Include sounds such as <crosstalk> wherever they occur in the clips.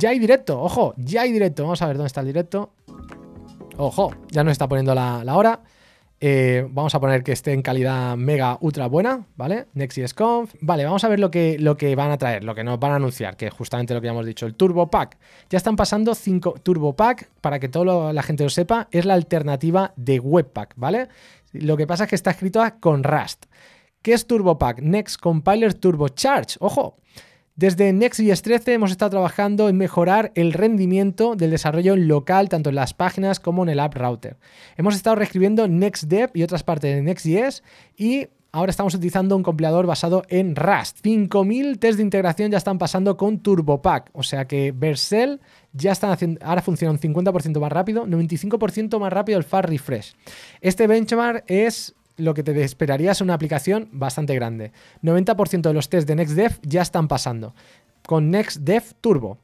Ya hay directo, ojo, ya hay directo. Vamos a ver dónde está el directo. Ojo, ya nos está poniendo la, hora. Eh, vamos a poner que esté en calidad mega ultra buena, ¿vale? NextJSConf. Vale, vamos a ver lo que, lo que van a traer, lo que nos van a anunciar, que justamente lo que ya hemos dicho, el Turbo Pack. Ya están pasando 5 Turbo Pack, para que toda la gente lo sepa, es la alternativa de Webpack, ¿vale? Lo que pasa es que está escrito con Rust. ¿Qué es Turbo Pack? Next Compiler Turbo Charge. Ojo, desde Next.js 13 hemos estado trabajando en mejorar el rendimiento del desarrollo local, tanto en las páginas como en el app router. Hemos estado reescribiendo NextDev y otras partes de Next.js y ahora estamos utilizando un compilador basado en Rust. 5000 test de integración ya están pasando con TurboPack, o sea que Vercel ya están haciendo, ahora funciona un 50% más rápido, 95% más rápido el fast refresh. Este benchmark es lo que te esperaría es una aplicación bastante grande. 90% de los test de NextDev ya están pasando con NextDev Turbo.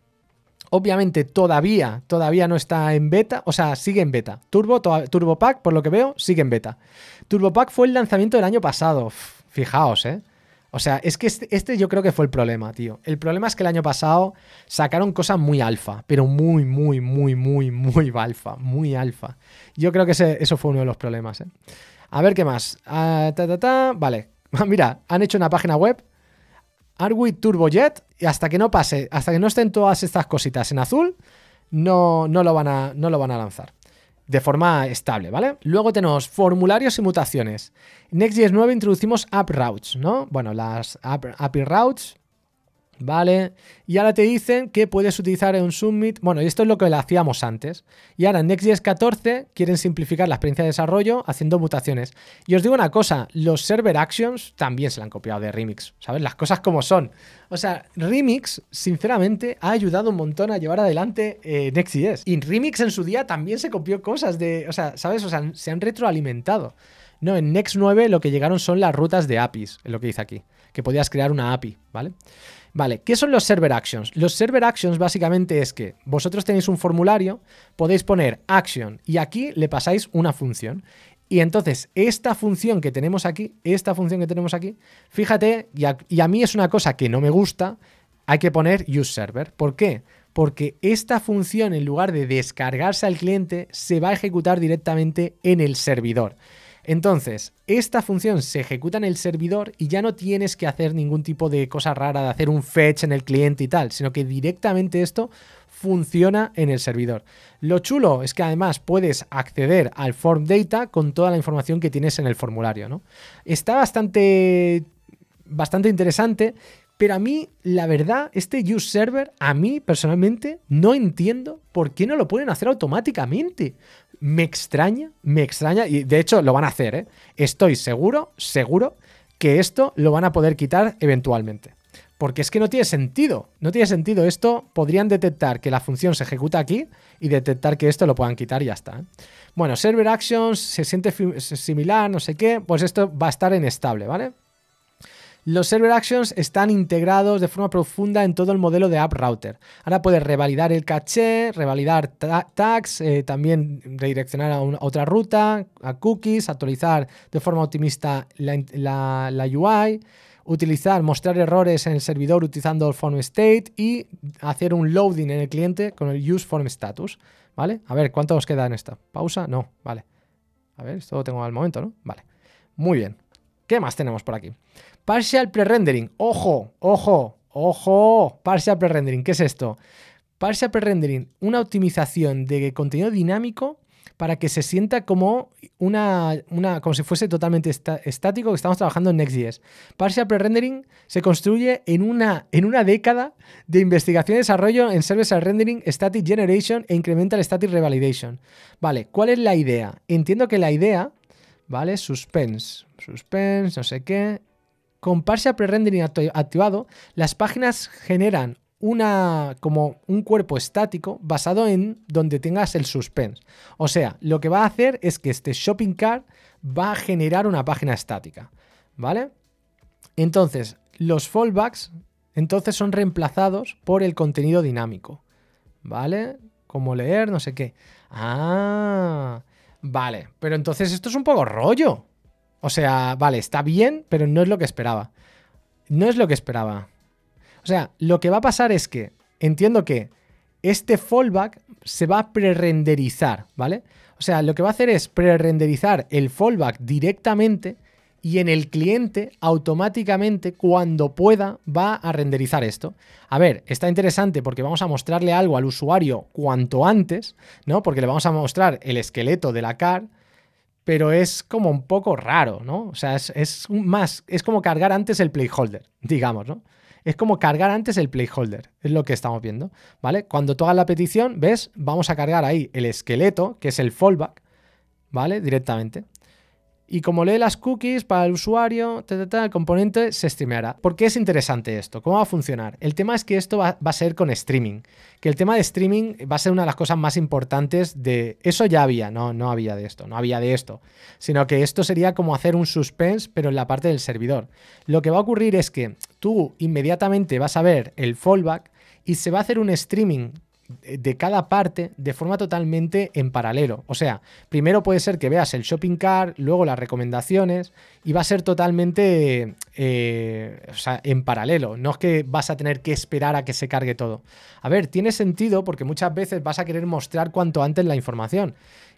Obviamente todavía, todavía no está en beta, o sea, sigue en beta. Turbo, Turbo Pack, por lo que veo, sigue en beta. Turbo Pack fue el lanzamiento del año pasado, fijaos, ¿eh? O sea, es que este, este, yo creo que fue el problema, tío. El problema es que el año pasado sacaron cosas muy alfa, pero muy, muy, muy, muy, muy alfa, muy alfa. Yo creo que eso fue uno de los problemas, ¿eh? A ver qué más. Ah, vale. <laughs> Mira, han hecho una página web. Turbo Turbojet. Y hasta que no pase, hasta que no estén todas estas cositas en azul, no, no, lo, van a, no lo van a lanzar. De forma estable, ¿vale? Luego tenemos formularios y mutaciones. Next.js 9 introducimos app routes, ¿no? Bueno, las app, routes ¿Vale? Y ahora te dicen que puedes utilizar en un Submit. Bueno, y esto es lo que le hacíamos antes. Y ahora en Next.js 14 quieren simplificar la experiencia de desarrollo haciendo mutaciones. Y os digo una cosa, los server actions también se la han copiado de Remix, ¿sabes? Las cosas como son. O sea, Remix, sinceramente, ha ayudado un montón a llevar adelante eh, Next.js. Y Remix en su día también se copió cosas de. O sea, ¿sabes? O sea, se han retroalimentado. No, en Next 9 lo que llegaron son las rutas de APIs, es lo que dice aquí. Que podías crear una API, ¿vale? vale Vale, ¿qué son los server actions? Los server actions básicamente es que vosotros tenéis un formulario, podéis poner action y aquí le pasáis una función. Y entonces, esta función que tenemos aquí, esta función que tenemos aquí, fíjate, y a, y a mí es una cosa que no me gusta, hay que poner use server. ¿Por qué? porque esta función en lugar de descargarse al cliente se va a ejecutar directamente en el servidor. Entonces, esta función se ejecuta en el servidor y ya no tienes que hacer ningún tipo de cosa rara de hacer un fetch en el cliente y tal, sino que directamente esto funciona en el servidor. Lo chulo es que además puedes acceder al form data con toda la información que tienes en el formulario, ¿no? Está bastante bastante interesante, pero a mí la verdad este use server a mí personalmente no entiendo por qué no lo pueden hacer automáticamente, me extraña, me extraña, y de hecho lo van a hacer, ¿eh? Estoy seguro, seguro que esto lo van a poder quitar eventualmente. Porque es que no tiene sentido, no tiene sentido. Esto podrían detectar que la función se ejecuta aquí y detectar que esto lo puedan quitar y ya está. ¿eh? Bueno, server actions se siente similar, no sé qué, pues esto va a estar inestable. ¿vale? Los server actions están integrados de forma profunda en todo el modelo de app router. Ahora puedes revalidar el caché, revalidar tags, eh, también redireccionar a, otra ruta, a cookies, actualizar de forma optimista la, UI utilizar, mostrar errores en el servidor utilizando el form state y hacer un loading en el cliente con el use form status, ¿vale? A ver, ¿cuánto nos queda en esta? ¿Pausa? No, vale. A ver, esto lo tengo al momento, ¿no? Vale. Muy bien. ¿Qué más tenemos por aquí? Partial pre-rendering. Ojo, ojo, ojo. Partial pre-rendering. ¿Qué es esto? Partial pre-rendering, una optimización de contenido dinámico para que se sienta como una, una como si fuese totalmente estático que estamos trabajando en Next.js. Partial pre-rendering se construye en una, en una década de investigación y desarrollo en Service Rendering, Static Generation e Incremental Static Revalidation. Vale, ¿cuál es la idea? Entiendo que la idea, ¿vale? Suspense, suspense, no sé qué, con Parse Pre-Rendering activado, las páginas generan una, como un cuerpo estático basado en donde tengas el suspense. O sea, lo que va a hacer es que este shopping cart va a generar una página estática, ¿vale? Entonces, los fallbacks entonces son reemplazados por el contenido dinámico, ¿vale? Como leer, no sé qué. Ah, vale, pero entonces esto es un poco rollo. O sea, vale, está bien, pero no es lo que esperaba. No es lo que esperaba. O sea, lo que va a pasar es que entiendo que este fallback se va a prerenderizar, ¿vale? O sea, lo que va a hacer es prerenderizar el fallback directamente y en el cliente automáticamente cuando pueda va a renderizar esto. A ver, está interesante porque vamos a mostrarle algo al usuario cuanto antes, ¿no? Porque le vamos a mostrar el esqueleto de la car pero es como un poco raro, ¿no? O sea, es, más, es como cargar antes el playholder, <laughs> digamos, ¿no? Es como cargar antes el playholder, es lo que estamos viendo, ¿vale? Cuando tú la petición, ves, vamos a cargar ahí el esqueleto, que es el fallback, ¿vale? Directamente y como lee las cookies para el usuario, el componente se streameará. ¿Por qué es interesante esto? ¿Cómo va a funcionar? El tema es que esto va, va, a ser con streaming, que el tema de streaming va a ser una de las cosas más importantes de... Eso ya había, no, no había de esto, no había de esto, sino que esto sería como hacer un suspense, pero en la parte del servidor. Lo que va a ocurrir es que tú inmediatamente vas a ver el fallback y se va a hacer un streaming de cada parte de forma totalmente en paralelo. O sea, primero puede ser que veas el shopping cart, luego las recomendaciones, y va a ser totalmente eh, en paralelo. No es que vas a tener que esperar a que se cargue todo. A ver, tiene sentido porque muchas veces vas a querer mostrar cuanto antes la información.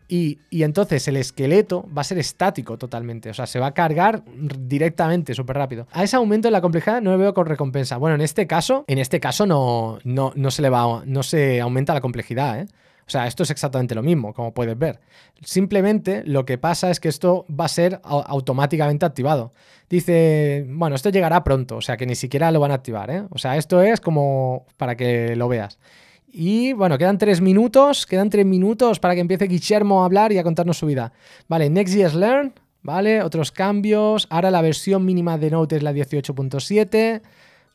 Y, entonces el esqueleto va a ser estático totalmente, o sea, se va a cargar directamente, súper rápido. A ese aumento de la complejidad no lo veo con recompensa. Bueno, en este caso, en este caso no, no, se le va, no se aumenta la complejidad, ¿eh? O sea, esto es exactamente lo mismo, como puedes ver. Simplemente lo que pasa es que esto va a ser automáticamente activado. Dice, bueno, esto llegará pronto, o sea que ni siquiera lo van a activar, ¿eh? O sea, esto es como para que lo veas. Y bueno, quedan tres minutos, quedan tres minutos para que empiece Guillermo a hablar y a contarnos su vida. Vale, Next.js Learn, ¿vale? Otros cambios. Ahora la versión mínima de Note es la 18.7,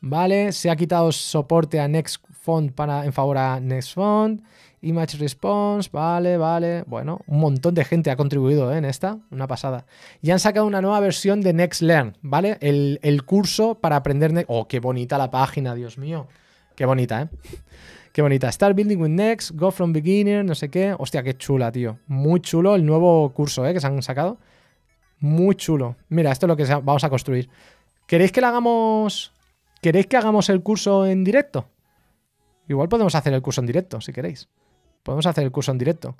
¿vale? Se ha quitado soporte a Next Font para, en favor a Next Font. Image Response, vale, vale. Bueno, un montón de gente ha contribuido ¿eh? en esta, una pasada. Y han sacado una nueva versión de Next Learn, ¿vale? El, curso para aprender. oh, qué bonita la página, Dios mío. Qué bonita, ¿eh? Qué bonita. Start building with Next, go from beginner, no sé qué. Hostia, qué chula, tío. Muy chulo el nuevo curso ¿eh? que se han sacado. Muy chulo. Mira, esto es lo que vamos a construir. ¿Queréis que lo hagamos. ¿Queréis que hagamos el curso en directo? Igual podemos hacer el curso en directo, si queréis. Podemos hacer el curso en directo.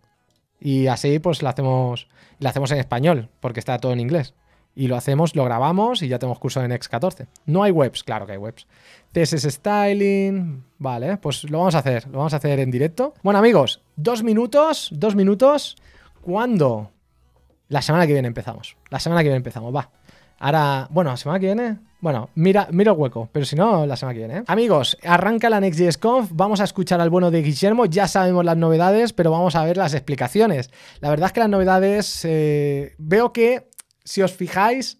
Y así, pues, lo hacemos. Lo hacemos en español, porque está todo en inglés y lo hacemos, lo grabamos y ya tenemos curso en Next 14 No hay webs, claro que hay webs. TSS Styling, vale, pues lo vamos a hacer, lo vamos a hacer en directo. Bueno amigos, dos minutos, dos minutos, ¿cuándo? La semana que viene empezamos, la semana que viene empezamos, va. Ahora, bueno, la semana que viene, bueno, mira, mira el hueco, pero si no, la semana que viene. ¿eh? Amigos, arranca la Conf. vamos a escuchar al bueno de Guillermo, ya sabemos las novedades, pero vamos a ver las explicaciones. La verdad es que las novedades, eh, veo que si os fijáis,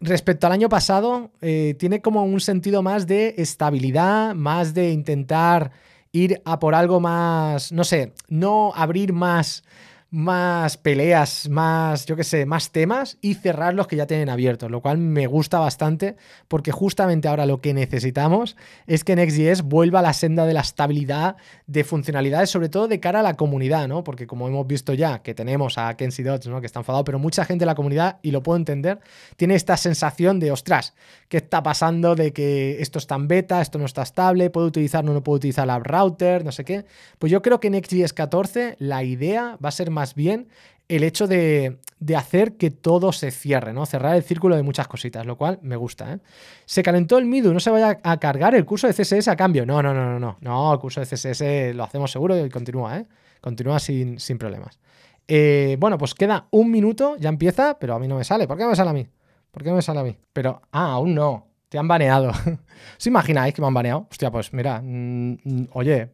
respecto al año pasado, eh, tiene como un sentido más de estabilidad, más de intentar ir a por algo más, no sé, no abrir más más peleas, más, yo qué sé, más temas y cerrar los que ya tienen abiertos, lo cual me gusta bastante porque justamente ahora lo que necesitamos es que Next.js vuelva a la senda de la estabilidad de funcionalidades, sobre todo de cara a la comunidad, ¿no? Porque como hemos visto ya que tenemos a Kenzie Dodge, ¿no? Que está enfadado, pero mucha gente de la comunidad, y lo puedo entender, tiene esta sensación de, ostras, ¿qué está pasando? De que esto está en beta, esto no está estable, puedo utilizar, no, puedo utilizar la router, no sé qué. Pues yo creo que en Next.js 14 la idea va a ser más más bien el hecho de, hacer que todo se cierre, ¿no? Cerrar el círculo de muchas cositas, lo cual me gusta, ¿eh? Se calentó el Midu, no se vaya a cargar el curso de CSS a cambio. No, no, no, no, no. No, el curso de CSS lo hacemos seguro y continúa, ¿eh? Continúa sin, problemas. Eh, bueno, pues queda un minuto, ya empieza, pero a mí no me sale. ¿Por qué no me sale a mí? ¿Por qué no me sale a mí? Pero, ah, aún no. Te han baneado. <laughs> ¿Os imagináis que me han baneado? Hostia, pues mira, mm, mm, oye,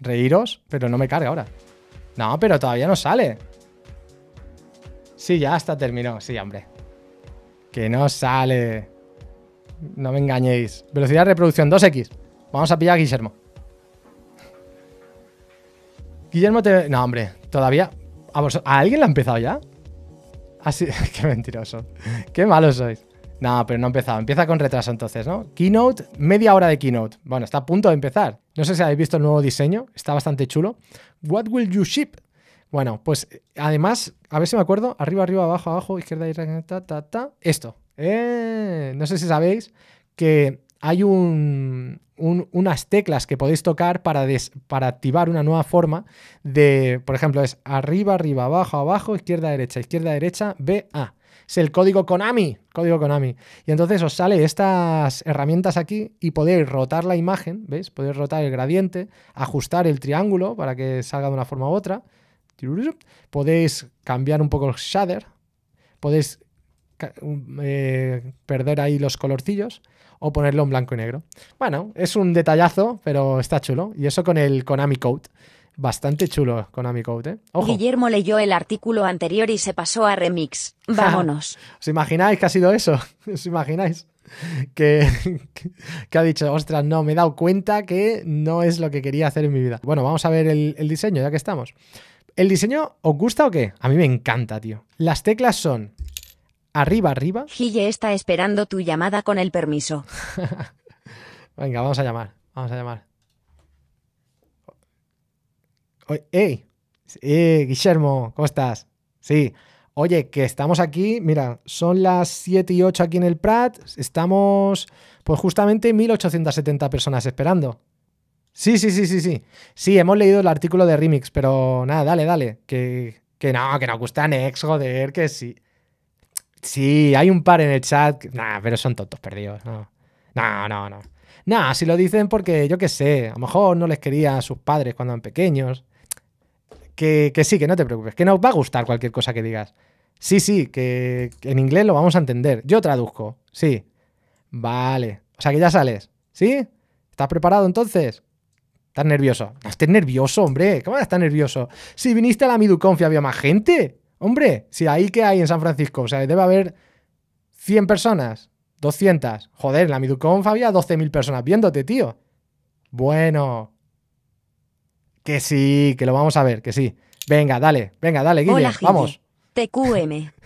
reíros, pero no me carga ahora. No, pero todavía no sale. Sí, ya hasta terminó. Sí, hombre. Que no sale. No me engañéis. Velocidad de reproducción 2X. Vamos a pillar a Guillermo. Guillermo te... No, hombre. Todavía... ¿A, alguien la ha empezado ya? Así... Ah, <laughs> qué mentiroso. Qué malos sois. No, pero no ha empezado. Empieza con retraso entonces, ¿no? Keynote, media hora de Keynote. Bueno, está a punto de empezar. No sé si habéis visto el nuevo diseño, está bastante chulo. What will you ship? Bueno, pues además, a ver si me acuerdo, arriba, arriba, abajo, abajo, izquierda, izquierda, ta, ta, ta. Esto. Eh, no sé si sabéis que hay un, un, unas teclas que podéis tocar para, para activar una nueva forma de, por ejemplo, es arriba, arriba, abajo, abajo, izquierda, derecha, izquierda, derecha, B, A es el código Konami, código Konami. Y entonces os sale estas herramientas aquí y podéis rotar la imagen, ¿veis? Podéis rotar el gradiente, ajustar el triángulo para que salga de una forma u otra. Podéis cambiar un poco el shader, podéis eh, perder ahí los colorcillos o ponerlo en blanco y negro. Bueno, es un detallazo, pero está chulo. Y eso con el Konami Code. Bastante chulo con Amicode, ¿eh? Guillermo leyó el artículo anterior y se pasó a remix. <laughs> Vámonos. ¿Os imagináis que ha sido eso? <laughs> ¿Os imagináis? <laughs> Que, ha dicho, ostras, no, me he dado cuenta que no es lo que quería hacer en mi vida. Bueno, vamos a ver el, el diseño, ya que estamos. ¿El diseño os gusta o qué? A mí me encanta, tío. Las teclas son arriba, arriba. Gille está esperando tu llamada con el permiso. Venga, vamos a llamar, vamos a llamar. ¡Ey! Eh, Guillermo, ¿cómo estás? Sí. Oye, que estamos aquí, mira, son las 7 y 8 aquí en el Prat, estamos pues justamente 1870 personas esperando. Sí, sí, sí, sí, sí. Sí, hemos leído el artículo de Remix, pero nada, dale, dale, que, que no, que nos gusta Nex, joder, que sí. Sí, hay un par en el chat, nada, pero son tontos perdidos, no. No, no, no. Nah, si lo dicen porque yo qué sé, a lo mejor no les quería a sus padres cuando eran pequeños. Que, sí, que no te preocupes, que nos va a gustar cualquier cosa que digas. Sí, sí, que, en inglés lo vamos a entender. Yo traduzco, sí. Vale. O sea que ya sales, ¿sí? ¿Estás preparado entonces? ¿Estás nervioso? No nervioso, hombre. ¿Cómo estás nervioso? Si viniste a la y había más gente. Hombre, si ahí que hay en San Francisco, o sea, debe haber 100 personas, 200. Joder, en la Miduconf había 12.000 personas viéndote, tío. Bueno, que sí, que lo vamos a ver, que sí. Venga, dale, venga, dale, Guille, vamos. TQM. <laughs>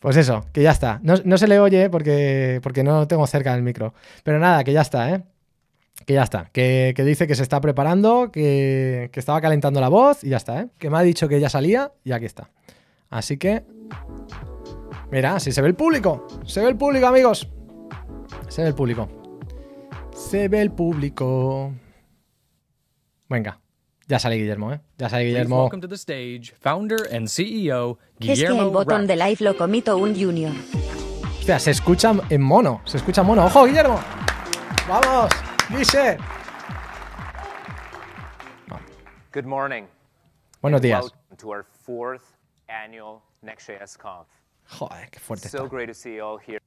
Pues eso, que ya está. No, se le oye porque, porque no tengo cerca del micro. Pero nada, que ya está, ¿eh? Que ya está. Que, dice que se está preparando, que, que, estaba calentando la voz y ya está, ¿eh? Que me ha dicho que ya salía y aquí está. Así que... Mira, si se ve el público. Se ve el público, amigos. Se ve el público. Se ve el público. Venga, ya sale Guillermo, ¿eh? Ya sale Guillermo. Welcome to the founder and CEO, Guillermo es que el botón de live lo comito un junior. Hostia, se escucha en mono, se escucha en mono. ¡Ojo, Guillermo! ¡Vamos! ¡Dice! Good morning. Buenos días. to our fourth annual Next.js Conf. Joder, qué fuerte. So great to see all here.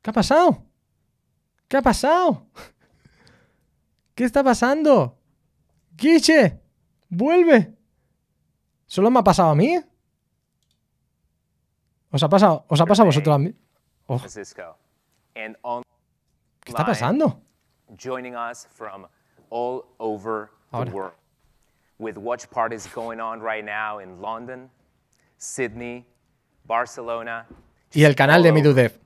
¿Qué ha pasado? ¿Qué ha pasado? ¿Qué está pasando? ¡Quiche! vuelve. ¿Solo me ha pasado a mí? ¿eh? ¿Os ha pasado, os ha pasado a vosotros a mí? ¿Qué está pasando? Y el canal de Midudev.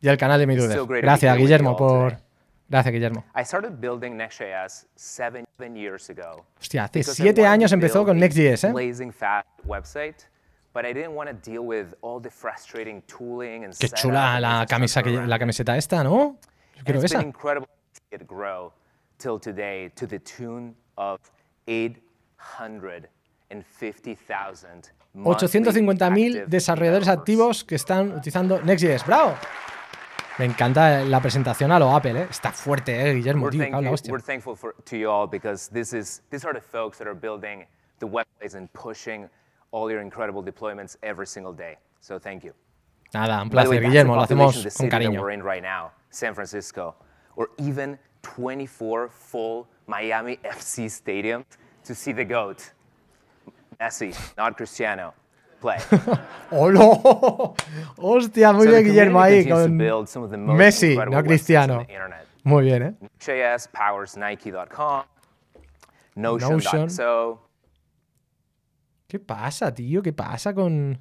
Y el canal de Midudev. Gracias, Guillermo, por. Gracias, Guillermo. Hostia, hace siete años empezó con Next.js, ¿eh? Qué chula la, camisa la camiseta esta, ¿no? Yo quiero esa. mil desarrolladores activos que están utilizando Next.js. ¡Bravo! Me encanta la presentación a lo Apple, ¿eh? Está fuerte, ¿eh, Guillermo? We're, tío, thankful for, to you all because this is, these are the folks that are building the web and pushing all your incredible deployments every single day. So thank you. Nada, un placer, Guillermo. Lo hacemos con cariño. We're in right now, San Francisco, or even 24 full Miami FC stadiums to see the GOAT. Messi, not Cristiano. ¡Hola! <laughs> ¡Oh, Hostia, muy bien Guillermo ahí con Messi, no Cristiano. Muy bien, ¿eh? Notion. ¿Qué pasa, tío? ¿Qué pasa con...?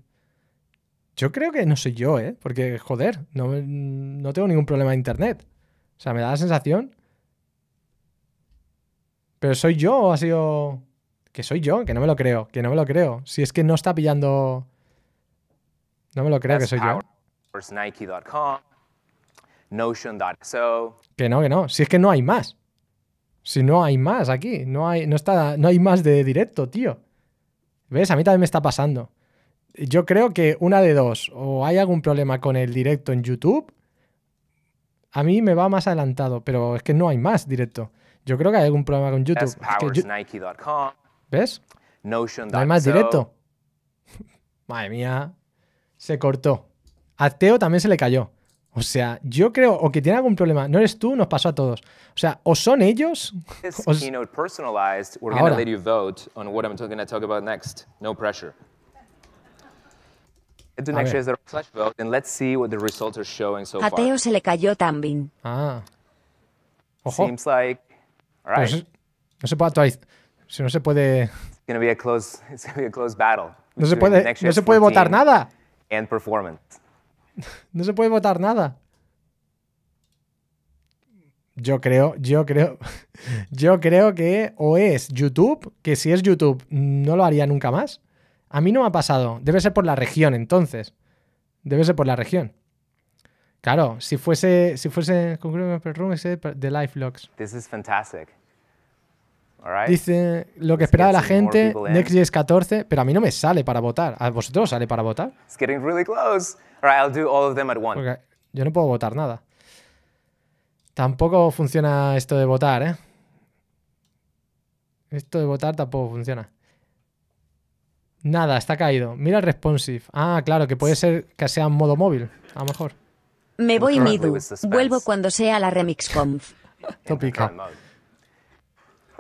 Yo creo que no soy yo, ¿eh? Porque, joder, no, no tengo ningún problema de internet. O sea, me da la sensación... ¿Pero soy yo o ha sido...? Que soy yo, que no me lo creo, que no me lo creo. Si es que no está pillando. No me lo creo que soy yo. Que no, que no. Si es que no hay más. Si no hay más aquí. No hay, no está, no hay más de directo, tío. ¿Ves? A mí también me está pasando. Yo creo que una de dos. O hay algún problema con el directo en YouTube. A mí me va más adelantado, pero es que no hay más directo. Yo creo que hay algún problema con YouTube. ¿Ves? No más directo. <laughs> Madre mía, se cortó. A Teo también se le cayó. O sea, yo creo, o que tiene algún problema, no eres tú, nos pasó a todos. O sea, o son ellos. <laughs> A Teo se le cayó también. Ah. Ojo. no se puede actualizar. Si no se puede... No se puede, no se puede votar nada. performance. <laughs> No se puede votar nada. Yo creo, yo creo, <laughs> yo creo que o es YouTube, que si es YouTube no lo haría nunca más. A mí no me ha pasado. Debe ser por la región entonces. Debe ser por la región. Claro, si fuese, si fuese, de Life This is fantastic. Dice lo que esperaba la gente, Next.js 14, pero a mí no me sale para votar. ¿A vosotros sale para votar? yo no puedo votar nada. Tampoco funciona esto de votar, ¿eh? Esto de votar tampoco funciona. Nada, está caído. Mira el responsive. Ah, claro, que puede ser que sea en modo móvil, a lo mejor. Me voy Midu. Vuelvo cuando sea la conf. <laughs> Tópica.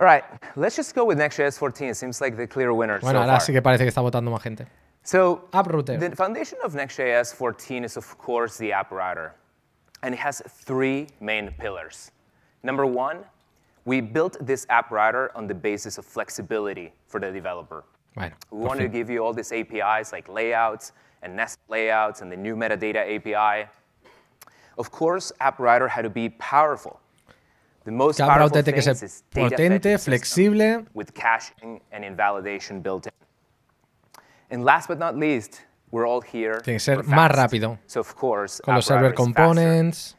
All right, let's just go with Next.js 14. It Seems like the clear winner Bueno, so ahora sí que parece que está votando más gente. So App ah, router. the foundation of Next.js 14 is, of course, the app router. And it has three main pillars. Number one, we built this app router on the basis of flexibility for the developer. Bueno, we want to give you all these APIs like layouts and nest layouts and the new metadata API. Of course, app router had to be powerful Cámara OTT que es potente, flexible. Tiene que ser más rápido. Con los server components,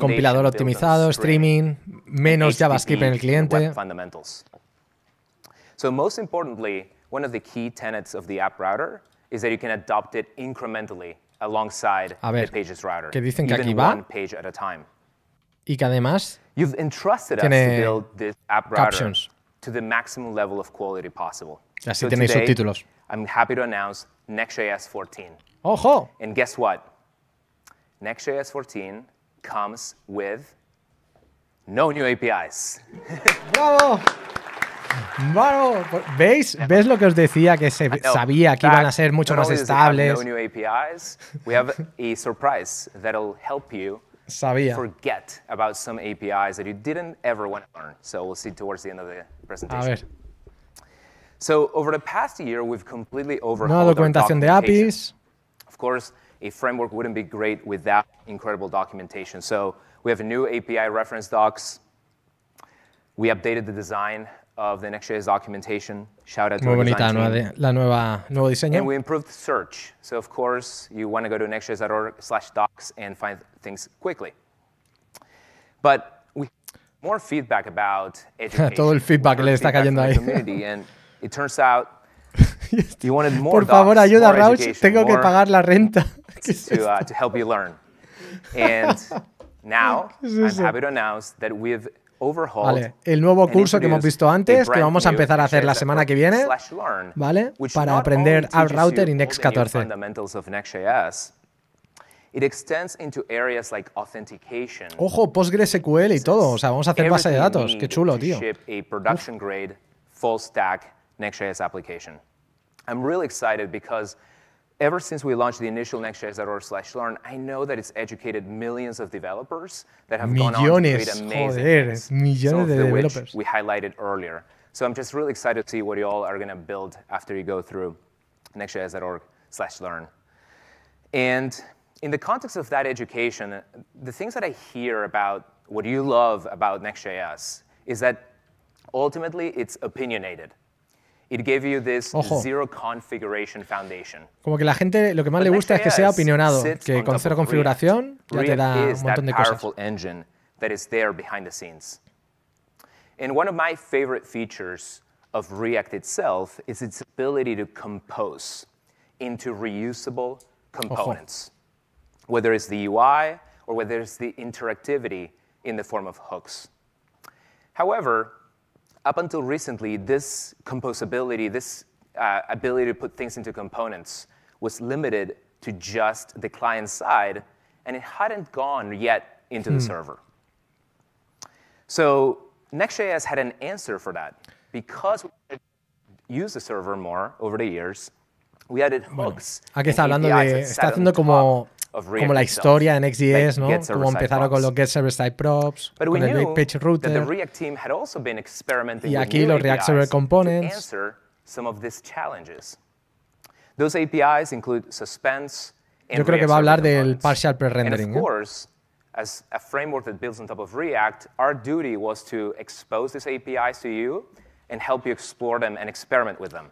compilador optimizado, streaming, menos e JavaScript en el cliente. So most importantly, one of the key tenets of the app router is that you can adopt it incrementally alongside the pages router. Que dicen que aquí va page at a time y que además tiene captions. Así tenéis subtítulos. I'm happy to announce Next.js 14. ¡Ojo! And guess what? Next.js 14 comes with no new APIs. <laughs> ¡Bravo! ¡Bravo! ¿Veis? ¿Ves lo que os decía que se sabía que iban a ser mucho más estables? No new APIs. We have a surprise that'll help you Sabía. forget about some APIs that you didn't ever want to learn. So we'll see towards the end of the presentation. A ver. So over the past year, we've completely overhauled no, documentación documentation. de APIs. Of course, a framework wouldn't be great without incredible documentation. So we have a new API reference docs. We updated the design of the Next.js documentation. Shout out to Muy to design. nueva, la nueva nuevo diseño. And we improved search. So of course, you want to go to next.js.org slash docs and find things quickly. But we more feedback about education. <laughs> Todo el feedback le está cayendo ahí. Community, and it turns out <laughs> you wanted more Por favor, docs, ayuda, Rauch. Tengo que pagar la renta. <laughs> to, uh, to help you learn. And now, I'm happy to announce that we've el nuevo curso que hemos visto antes, que vamos a empezar a hacer la semana que viene, ¿vale? Para aprender AppRouter y Next 14. Ojo, PostgreSQL y todo. O sea, vamos a hacer base de datos. Qué chulo, tío. ever since we launched the initial Next.js.org slash learn, I know that it's educated millions of developers that have millions, gone on to create amazing joder, things, millones de developers. we highlighted earlier. So I'm just really excited to see what you all are going to build after you go through Next.js.org slash learn. And in the context of that education, the things that I hear about what you love about Next.js is that ultimately it's opinionated. It gave you this Ojo. zero configuration foundation. Como que la gente lo que más le gusta es que sea opinionado, que con cero configuración ya te da un montón de cosas. engine that is there behind the scenes. And one of my favorite features of React itself is its ability to compose into reusable components, Ojo. whether it's the UI or whether it's the interactivity in the form of hooks. However, up until recently, this composability, this uh, ability to put things into components, was limited to just the client side, and it hadn't gone yet into hmm. the server. So Next.js had an answer for that. Because we used the server more over the years, we added hooks. aquí está hablando de, está haciendo como como la historia en XDS, ¿no? Como empezaron con los Get Server Side Props, But con el Page Router, y aquí los React Server Components. Those APIs include suspense and Yo creo que va a hablar del partial pre-rendering. ¿eh? as a framework that builds on top of React, our duty was to expose these APIs to you and help you explore them and experiment with them.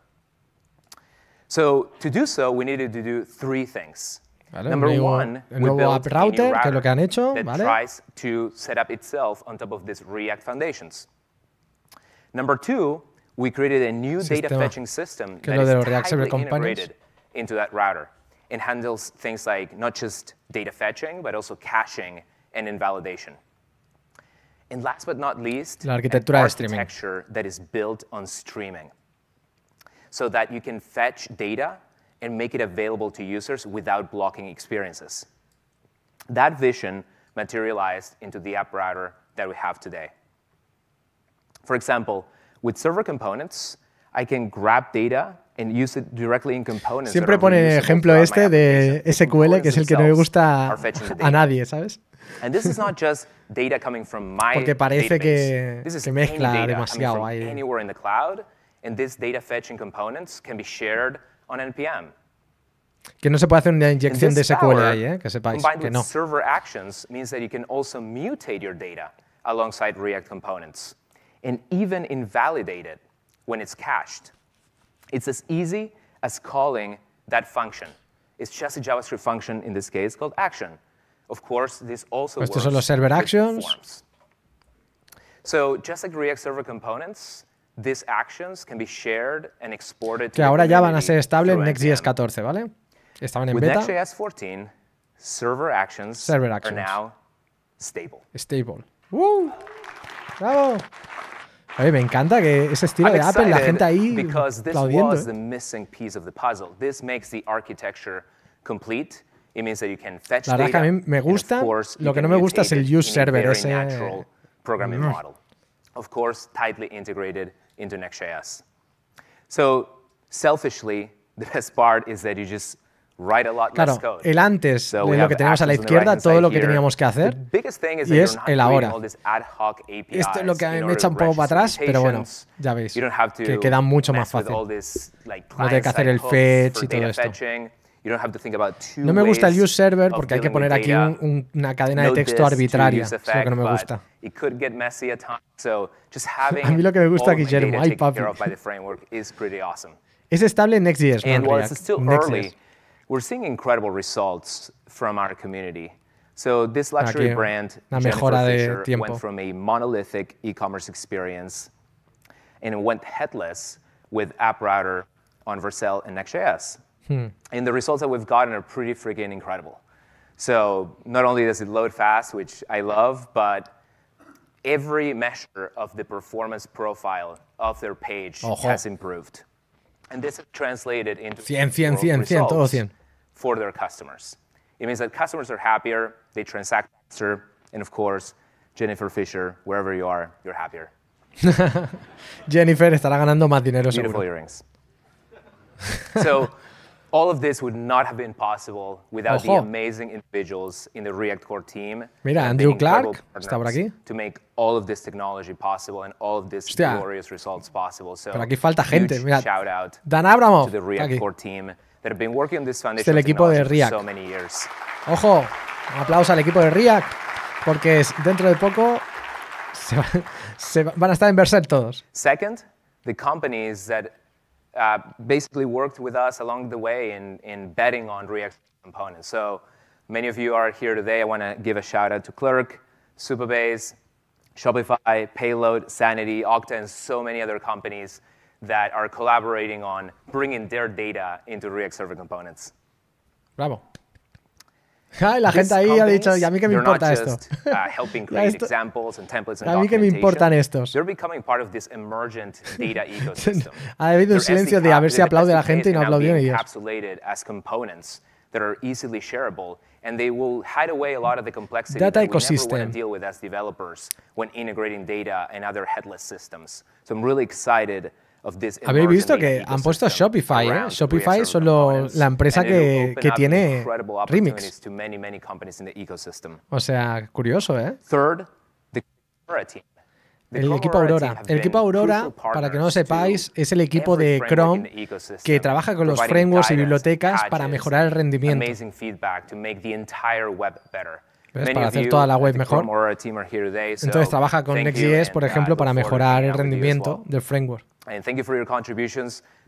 So to do so, we needed to do three things. ¿Vale? Number nuevo, one, el nuevo app router, que es lo que han hecho, ¿vale? tries to set up itself on top of these React foundations. Number two, we created a new Sistema, data fetching system that is tightly integrated into that router and handles things like not just data fetching, but also caching and invalidation. And last but not least, la arquitectura architecture that is built on streaming so that you can fetch data and make it available to users without blocking experiences. That vision materialized into the app router that we have today. For example, with server components, I can grab data and use it directly Siempre pone ejemplo este de SQL, que es el que no le gusta a nadie, ¿sabes? Porque parece que, que mezcla demasiado ahí on NPM. Que no se puede hacer una inyección de SQL ahí, eh, que sepáis. Combined que with server actions means that you can also mutate your data alongside React components and even invalidate it when it's cached. It's as easy as calling that function. It's just a JavaScript function, in this case, called action. Of course, this also works son los server actions. Forms. So just like React server components, que ahora ya van a ser estable en Next.js 14, ¿vale? Estaban en beta. server actions, server actions. Are now stable. Stable. ¡Woo! ¡Uh! ¡Bravo! Oye, me encanta que ese estilo I'm de Apple, la gente ahí because this aplaudiendo. Was ¿eh? the missing piece of the puzzle. This makes the architecture complete. It means that you can fetch la verdad data, que a mí me gusta, lo que no me gusta es el use server, ese... Programming mm. model. Of course, tightly integrated into Next.js. claro, el antes de lo que teníamos a la izquierda, todo lo que teníamos que hacer, y es el ahora. Esto es lo que me echa un poco para atrás, pero bueno, ya veis, que queda mucho más fácil. no tiene que hacer el fetch y todo esto. You don't have to think about two no me gusta el use server porque hay que poner aquí un, un, una cadena de texto arbitraria. Effect, es lo que no me gusta. So <laughs> a mí lo que me gusta, Guillermo, ay papi. awesome. Es estable Next.js, Next.js. We're seeing incredible results from our community. So this luxury aquí, brand, una mejora Jennifer de tiempo. went from a monolithic e-commerce experience and it went headless with AppRouter on Vercel and Next.js. Hmm. And the results that we've gotten are pretty freaking incredible. So not only does it load fast, which I love, but every measure of the performance profile of their page Ojo. has improved. And this is translated into 100, 100, 100, 100, 100. for their customers. It means that customers are happier, they transact faster, and of course, Jennifer Fisher, wherever you are, you're happier. <laughs> Jennifer estará ganando más dinero Beautiful seguro. earrings. So All of this would not have been possible without Ojo. the amazing individuals in the React Core team. Mira, Andrew Clark está por aquí. To make all of this technology possible and all of these Hostia. glorious results possible. So, Pero aquí falta gente. Mira, shout out Dan Abramov to the React aquí. Core team that have been working on this foundation equipo de React. so many years. Ojo, un aplauso al equipo de React porque dentro de poco se, va, <laughs> se van a estar en Berserk todos. Second, the companies that Uh, basically worked with us along the way in, in betting on React components. So many of you are here today. I want to give a shout out to Clerk, Superbase, Shopify, Payload, Sanity, Okta, and so many other companies that are collaborating on bringing their data into React Server Components. Bravo. la gente ahí ha dicho, ¿y a mí qué me importa esto? Uh, <laughs> ¿A mí qué me importan estos? <laughs> ha habido un silencio de a ver si aplaude la gente y no aplaudió that data ecosystem. data Mm. Habéis visto que han puesto Shopify, ¿eh? Shopify es la empresa que, tiene Remix. O sea, curioso, ¿eh? El equipo Aurora. El equipo Aurora, para que no lo sepáis, es el equipo de Chrome que trabaja con los frameworks y bibliotecas para mejorar el rendimiento. ¿Ves? Para hacer toda la web mejor. Entonces trabaja con Next.js, por ejemplo, para mejorar el rendimiento del framework.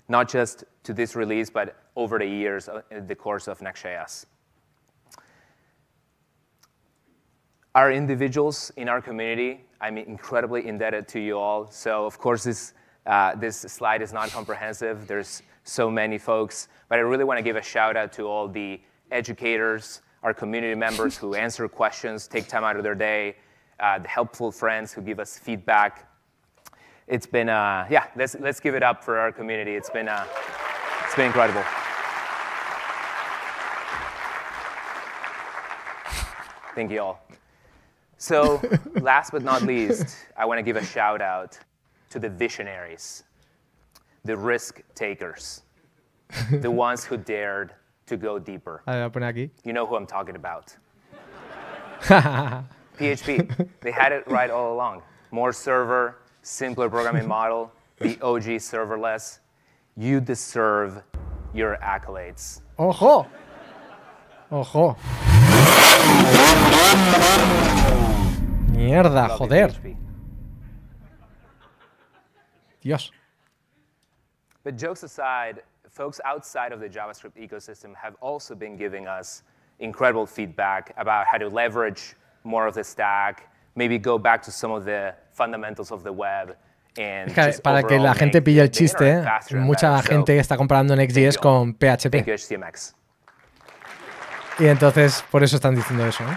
not just to this release, but over the years, uh, in the course of Next.js. Our individuals in our community, I'm incredibly indebted to you all. So of course, this, uh, this slide is not comprehensive. There's so many folks, but I really want to give a shout out to all the educators, our community members who answer questions, take time out of their day, uh, the helpful friends who give us feedback. It's been, uh, yeah, let's, let's give it up for our community. It's been, uh, it's been incredible. Thank you all. So, <laughs> last but not least, I want to give a shout out to the visionaries, the risk takers, the ones who dared to go deeper. A ver, aquí. You know who I'm talking about. PHP, <laughs> they had it right all along. More server, simpler programming <laughs> model, the OG serverless. You deserve your accolades. Ojo. Ojo. Mierda, joder. Dios. But jokes aside, folks outside of the JavaScript ecosystem have also been giving us incredible feedback about how to leverage more of the stack, maybe go back to some of the fundamentals of the web. And es que para que la gente pille el chiste, mucha gente está comparando Next.js con PHP. Thank you, HTMX. Y entonces por eso están diciendo eso. ¿eh?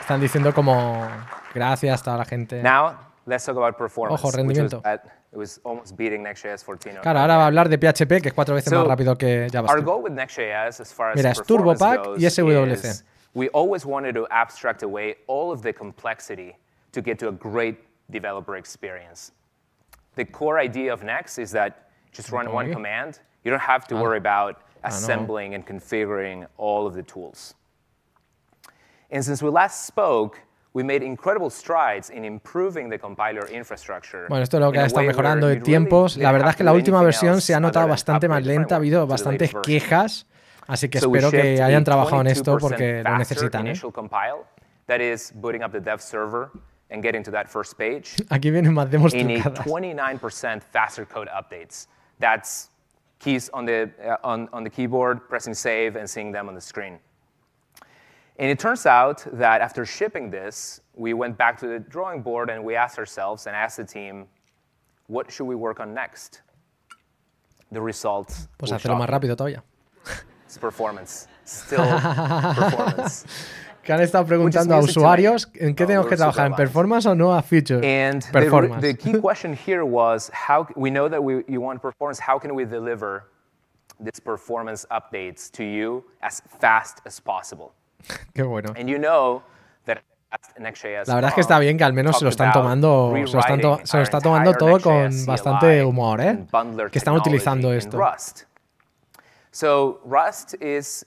Están diciendo como gracias a toda la gente. Now, let's talk about performance. Ojo, rendimiento. Which was at it was almost beating Next.js 14. Claro, ahora va a hablar de PHP, que es cuatro veces so, más rápido que JavaScript. Our goal with Next.js, as far as Mira, es TurboPack y SWC. We always wanted to abstract away all of the complexity to get to a great developer experience. The core idea of Next is that just run okay. one command. You don't have to ah. worry about assembling ah, no. and configuring all of the tools. And since we last spoke, Bueno, esto es lo que ha estado mejorando de tiempos. La verdad es que la última versión se ha notado bastante más lenta, ha habido bastantes quejas, así que espero que hayan trabajado en esto porque lo necesitan. ¿eh? <laughs> Aquí vienen más demos trucadas. keys on the, uh, on, on the keyboard, pressing save and seeing them on the screen. And it turns out that after shipping this, we went back to the drawing board and we asked ourselves and asked the team, what should we work on next? The results. Pues hacerlo más rápido todavía. It's performance. Still performance. <laughs> que han estado preguntando a usuarios en qué oh, tenemos que trabajar, en performance o no a And performance. The, the key question here was how we know that we, you want performance. How can we deliver these performance updates to you as fast as possible? <laughs> Qué bueno. La verdad es que está bien que al menos se lo están tomando, se está tomando todo con bastante humor, ¿eh? Que están utilizando esto. Rust is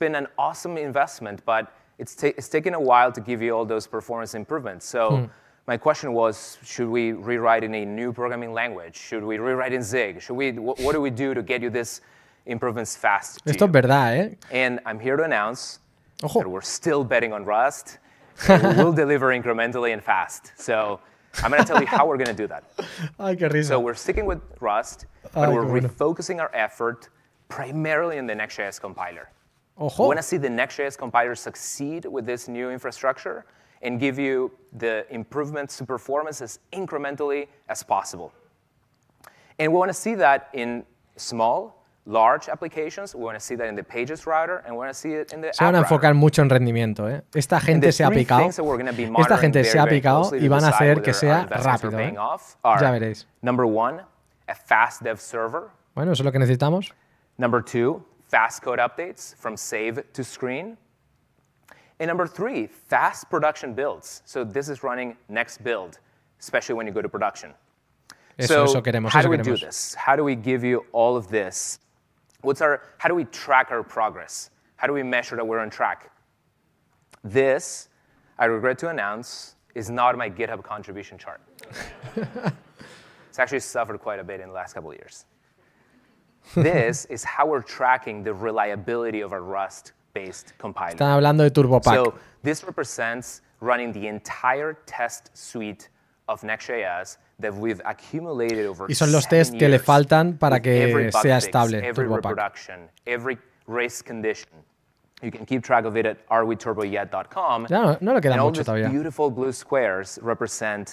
an awesome investment, but it's, a while to give you all those performance improvements. So hmm. my question was, should we rewrite in a new programming language? Should we rewrite in Zig? what do we do to get you improvements fast? Esto es verdad, ¿eh? And I'm here to announce that we're still betting on Rust. And we will <laughs> deliver incrementally and fast. So I'm going to tell you how we're going to do that. <laughs> So we're sticking with Rust, but we're refocusing our effort primarily in the Next.js compiler. Ojo. We want to see the Next.js compiler succeed with this new infrastructure and give you the improvements to performance as incrementally as possible. And we want to see that in small large applications. We want to see that in the Pages router and we want to see it in the Se van a enfocar mucho en rendimiento. ¿eh? Esta gente se ha picado. Esta gente se ha picado y van a hacer que sea rápido. ¿eh? Ya veréis. Number one, a fast dev server. Bueno, eso es lo que necesitamos. Number two, fast code updates from save to screen. And number three, fast production builds. So this is running next build, especially when you go to production. Eso, so eso queremos, how do we queremos. do this? How do we give you all of this What's our, how do we track our progress? How do we measure that we're on track? This, I regret to announce, is not my GitHub contribution chart. <laughs> it's actually suffered quite a bit in the last couple of years. This <laughs> is how we're tracking the reliability of our Rust-based compiler. Están hablando de TurboPack. So this represents running the entire test suite of Next.js Y son los tests que le faltan para que sea estable TurboPack. You can keep track of it at arewithturboyet.com. Ya no, no le queda mucho todavía. Beautiful blue squares represent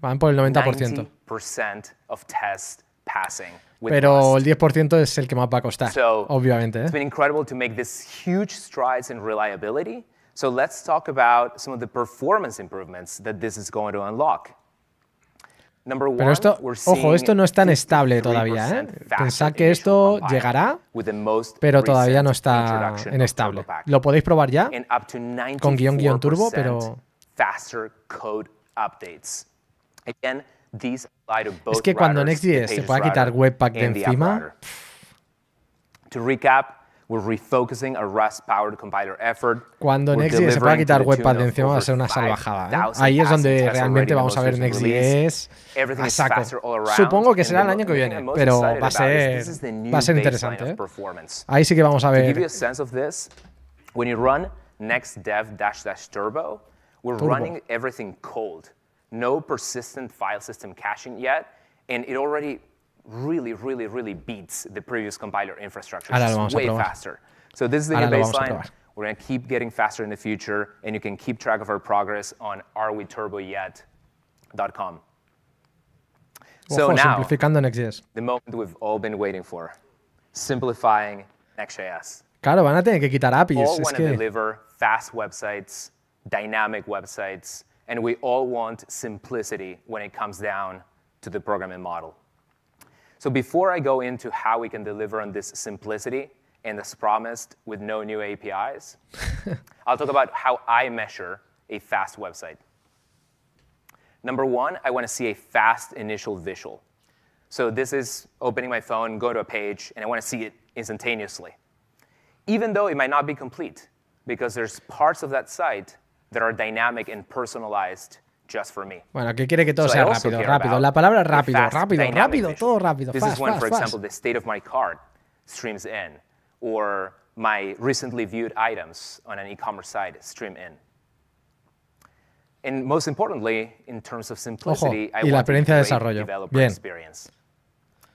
Van por el 90%. 90% of test passing Pero el 10% es el que más va a costar, so, obviamente. ¿eh? It's been incredible to make this huge strides in reliability. So let's talk about some of the performance improvements that this is going to unlock. Pero esto, ojo, esto no es tan estable todavía. ¿eh? Pensad que esto llegará, pero todavía no está en estable. Lo podéis probar ya con guión guión turbo, pero... Es que cuando Next.js se pueda quitar Webpack de encima... To recap, We're refocusing Rust-powered compiler effort. Cuando NextJS se pueda quitar Webpack de encima va a ser una salvajada. ¿eh? Ahí es donde realmente vamos a ver NextJS a saco. Supongo que será el año que viene, pero va a ser, va a ser interesante. ¿eh? Ahí sí que vamos a ver. when you run Turbo. No persistent file system caching yet, and it already really, really, really beats the previous compiler infrastructure. It's way faster. So this is the Ahora new baseline. We're going to keep getting faster in the future, and you can keep track of our progress on areweturboyet.com. Well, so now, simplificando Next.js. the moment we've all been waiting for, simplifying Next.js. Claro, van a tener que quitar APIs. All want to deliver fast websites, dynamic websites, and we all want simplicity when it comes down to the programming model. So before I go into how we can deliver on this simplicity and as promised with no new APIs, <laughs> I'll talk about how I measure a fast website. Number one, I want to see a fast initial visual. So this is opening my phone, go to a page, and I want to see it instantaneously. Even though it might not be complete, because there's parts of that site that are dynamic and personalized just for me. Bueno, que quiere que todo so sea rápido, rápido. La palabra rápido, rápido, rápido, todo rápido. This fast, is when, fast, for fast. example, the state of my card streams in, or my recently viewed items on an e-commerce site stream in. And most importantly, in terms of simplicity, Ojo, I y la experiencia de desarrollo. Bien. Experience.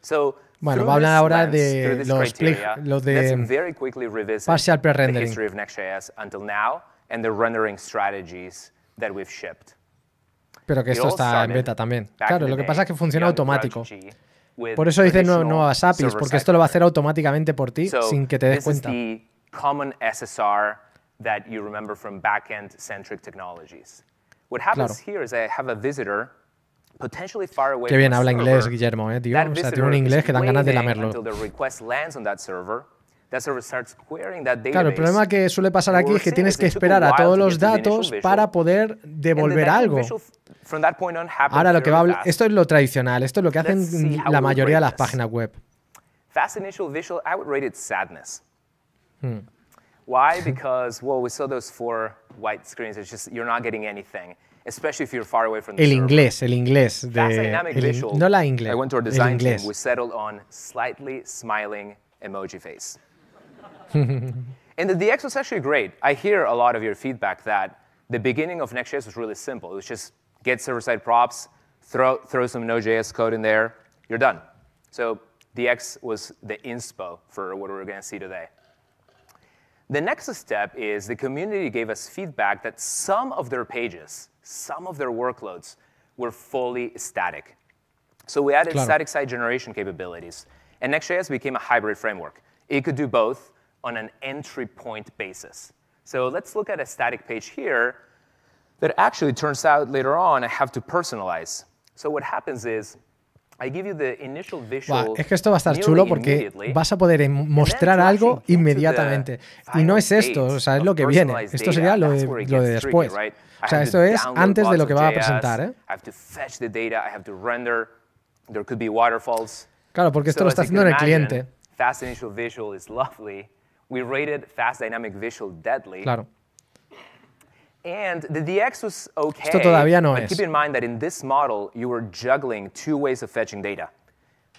So, bueno, va a hablar ahora de los, los de pase al pre-rendering. and the rendering strategies that we've shipped. Pero que esto está en beta también. Claro, lo que pasa es que funciona automático. Por eso no a APIs, porque esto lo va a hacer automáticamente por ti sin que te des cuenta. Qué bien habla inglés, Guillermo, ¿eh, tío? O sea, tiene un inglés que dan ganas de lamerlo. Claro, el problema que suele pasar aquí es que tienes que esperar a todos los datos para poder devolver algo. Ahora lo que va esto es lo tradicional, esto es lo que hacen la mayoría de las páginas web. sadness. Hmm. Why? <laughs> Because well, we saw those four white screens. It's just you're not getting anything. Especially if you're far away from the el inglés, el inglés de no la inglés. I went to our design team. We settled on slightly smiling emoji face. <laughs> and the DX was actually great. I hear a lot of your feedback that the beginning of Next.js was really simple. It was just get server-side props, throw, throw some Node.js code in there, you're done. So DX was the inspo for what we're going to see today. The next step is the community gave us feedback that some of their pages, some of their workloads were fully static. So we added claro. static site generation capabilities, and Next.js became a hybrid framework. It could do both, on an entry point basis. So let's look at a static page here that actually turns out later on I have to personalize. So what happens is I give you the initial visual wow, es que esto va a estar chulo porque vas a poder mostrar algo inmediatamente. Y no es esto, o sea, es lo que viene. Esto sería lo de, lo de después. O sea, esto es antes de lo que va a presentar. ¿eh? Claro, porque esto lo está haciendo en el cliente. Fast initial visual is lovely. We rated Fast Dynamic Visual deadly. Claro. And the DX was okay. Esto todavía no but es. Keep in mind that in this model, you were juggling two ways of fetching data.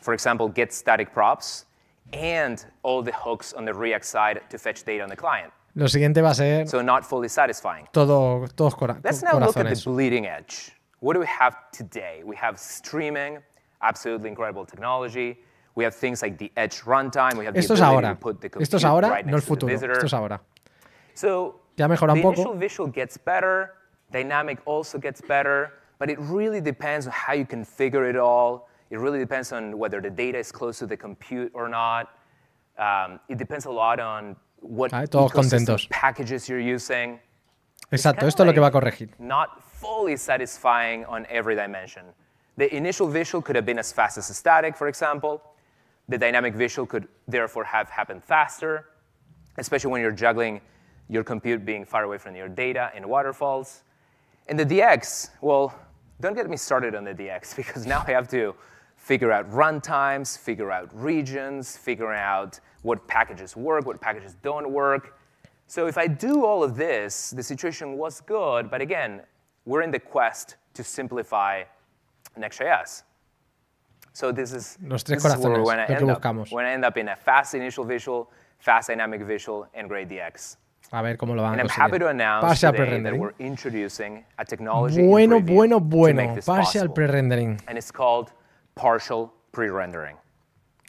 For example, get static props and all the hooks on the React side to fetch data on the client. Lo siguiente va a ser so not fully satisfying. Todo, todos cora Let's now look at the bleeding edge. What do we have today? We have streaming, absolutely incredible technology. We have things like the edge runtime. We have esto the es ahora. To put the esto es ahora, right no el futuro. Esto es ahora. So, ya mejora un The initial visual gets better. Dynamic also gets better. But it really depends on how you configure it all. It really depends on whether the data is close to the compute or not. Um, it depends a lot on what packages you're using. Exacto, esto es lo que va a corregir. Not fully satisfying on every dimension. The initial visual could have been as fast as static, for example. The dynamic visual could therefore have happened faster, especially when you're juggling your compute being far away from your data in waterfalls. And the DX, well, don't get me started on the DX <laughs> because now I have to figure out runtimes, figure out regions, figure out what packages work, what packages don't work. So if I do all of this, the situation was good, but again, we're in the quest to simplify Next.js. So this is, Los tres this is where I buscamos. Up, when I end up in a fast initial visual, fast dynamic visual, and great DX. A ver cómo lo van a conseguir. Partial pre-rendering. Bueno, bueno, bueno. Partial pre-rendering. And it's called partial pre-rendering.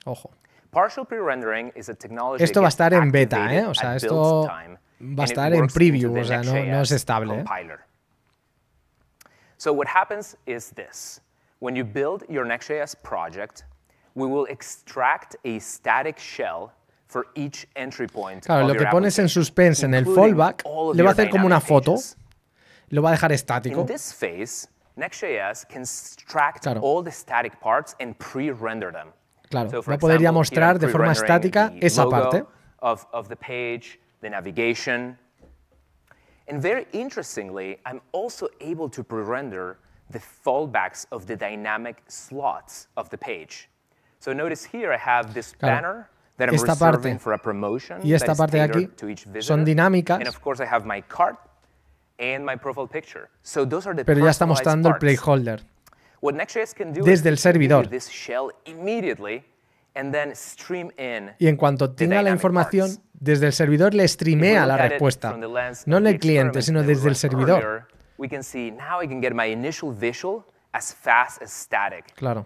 Ojo. Partial pre-rendering is a technology esto va a estar en beta, ¿eh? O sea, esto va a estar en preview, o sea, no, no es estable. ¿eh? So what happens is this. When you build your Next.js project, we will extract a static shell for each entry point Claro, lo que pones en suspense en el fallback le va a hacer como una foto, lo va a dejar estático. In this phase, Next.js can extract claro. all the static parts and pre-render them. Claro, so, va a poder ya mostrar de forma estática esa parte. Of, of the page, the navigation. And very interestingly, I'm also able to pre-render the fallbacks of the dynamic slots of the page. So notice here I have this claro. banner that I'm esta reserving for a promotion y esta parte aquí to each visitor. son dinámicas. And of course I have my cart and my profile picture. So those are the Pero ya está mostrando parts. el placeholder. What Next.js can do desde el servidor. This shell immediately and then stream in y en cuanto tenga la información, parts. desde el servidor le streamea la respuesta. No en el cliente, sino desde el servidor we can see now I can get my initial visual as fast as static. Claro.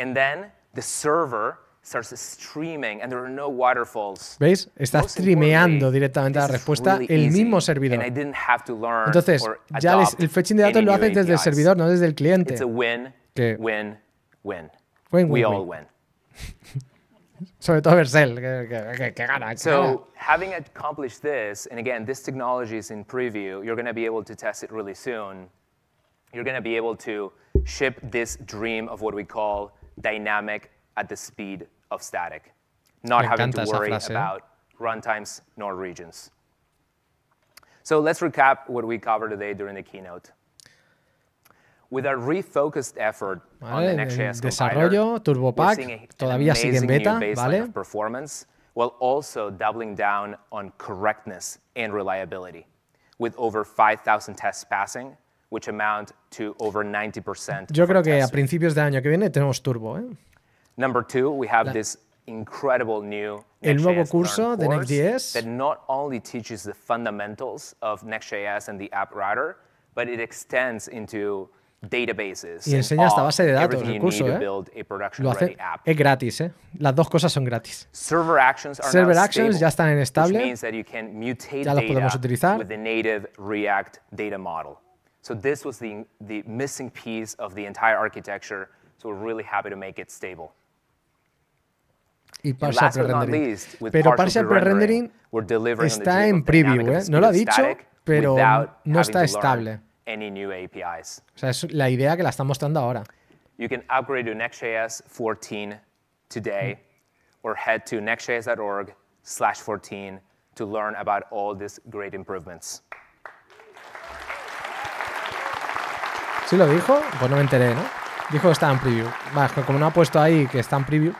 And then the server starts streaming and there are no waterfalls. ¿Veis? Está streameando directamente la respuesta el mismo servidor. Entonces, ya el fetching de datos lo hace desde el servidor, no desde el cliente. It's a win, win, win. win, win We all win. <laughs> Sobre todo Vercel, que, que, que gana. So, having accomplished this, and again, this technology is in preview, you're going to be able to test it really soon. You're going to be able to ship this dream of what we call dynamic at the speed of static, not Me having to worry ¿eh? about runtimes nor regions. So, let's recap what we covered today during the keynote. With a refocused effort ¿Vale? on the el desarrollo, TurboPack todavía sigue en beta, ¿vale? Performance, while also doubling down on correctness and reliability, with over 5,000 tests passing, which amount to over 90%. Yo creo que a principios de año que viene tenemos Turbo, ¿eh? Number two, we have La this incredible new el nuevo curso de Next.js that not only teaches the fundamentals of Next.js and the app router, but it extends into databases Y enseña esta base de datos, el curso, ¿eh? Lo hace, es gratis, ¿eh? Las dos cosas son gratis. Server Actions, Server actions ya están en estable, ya las podemos utilizar. the native React data model. So this was the, the missing piece of the entire architecture, so we're really happy to make it stable. Y partial pre-rendering. Pero partial pre-rendering está en preview, ¿eh? No lo ha dicho, pero no está estable. any new APIs. O sea, es la idea que la están mostrando ahora. You can upgrade to Next.js 14 today mm. or head to nextjs.org slash 14 to learn about all these great improvements. ¿Sí lo dijo? Pues no me enteré, ¿no? Dijo que está en preview. Vale, como no ha puesto ahí que está en preview.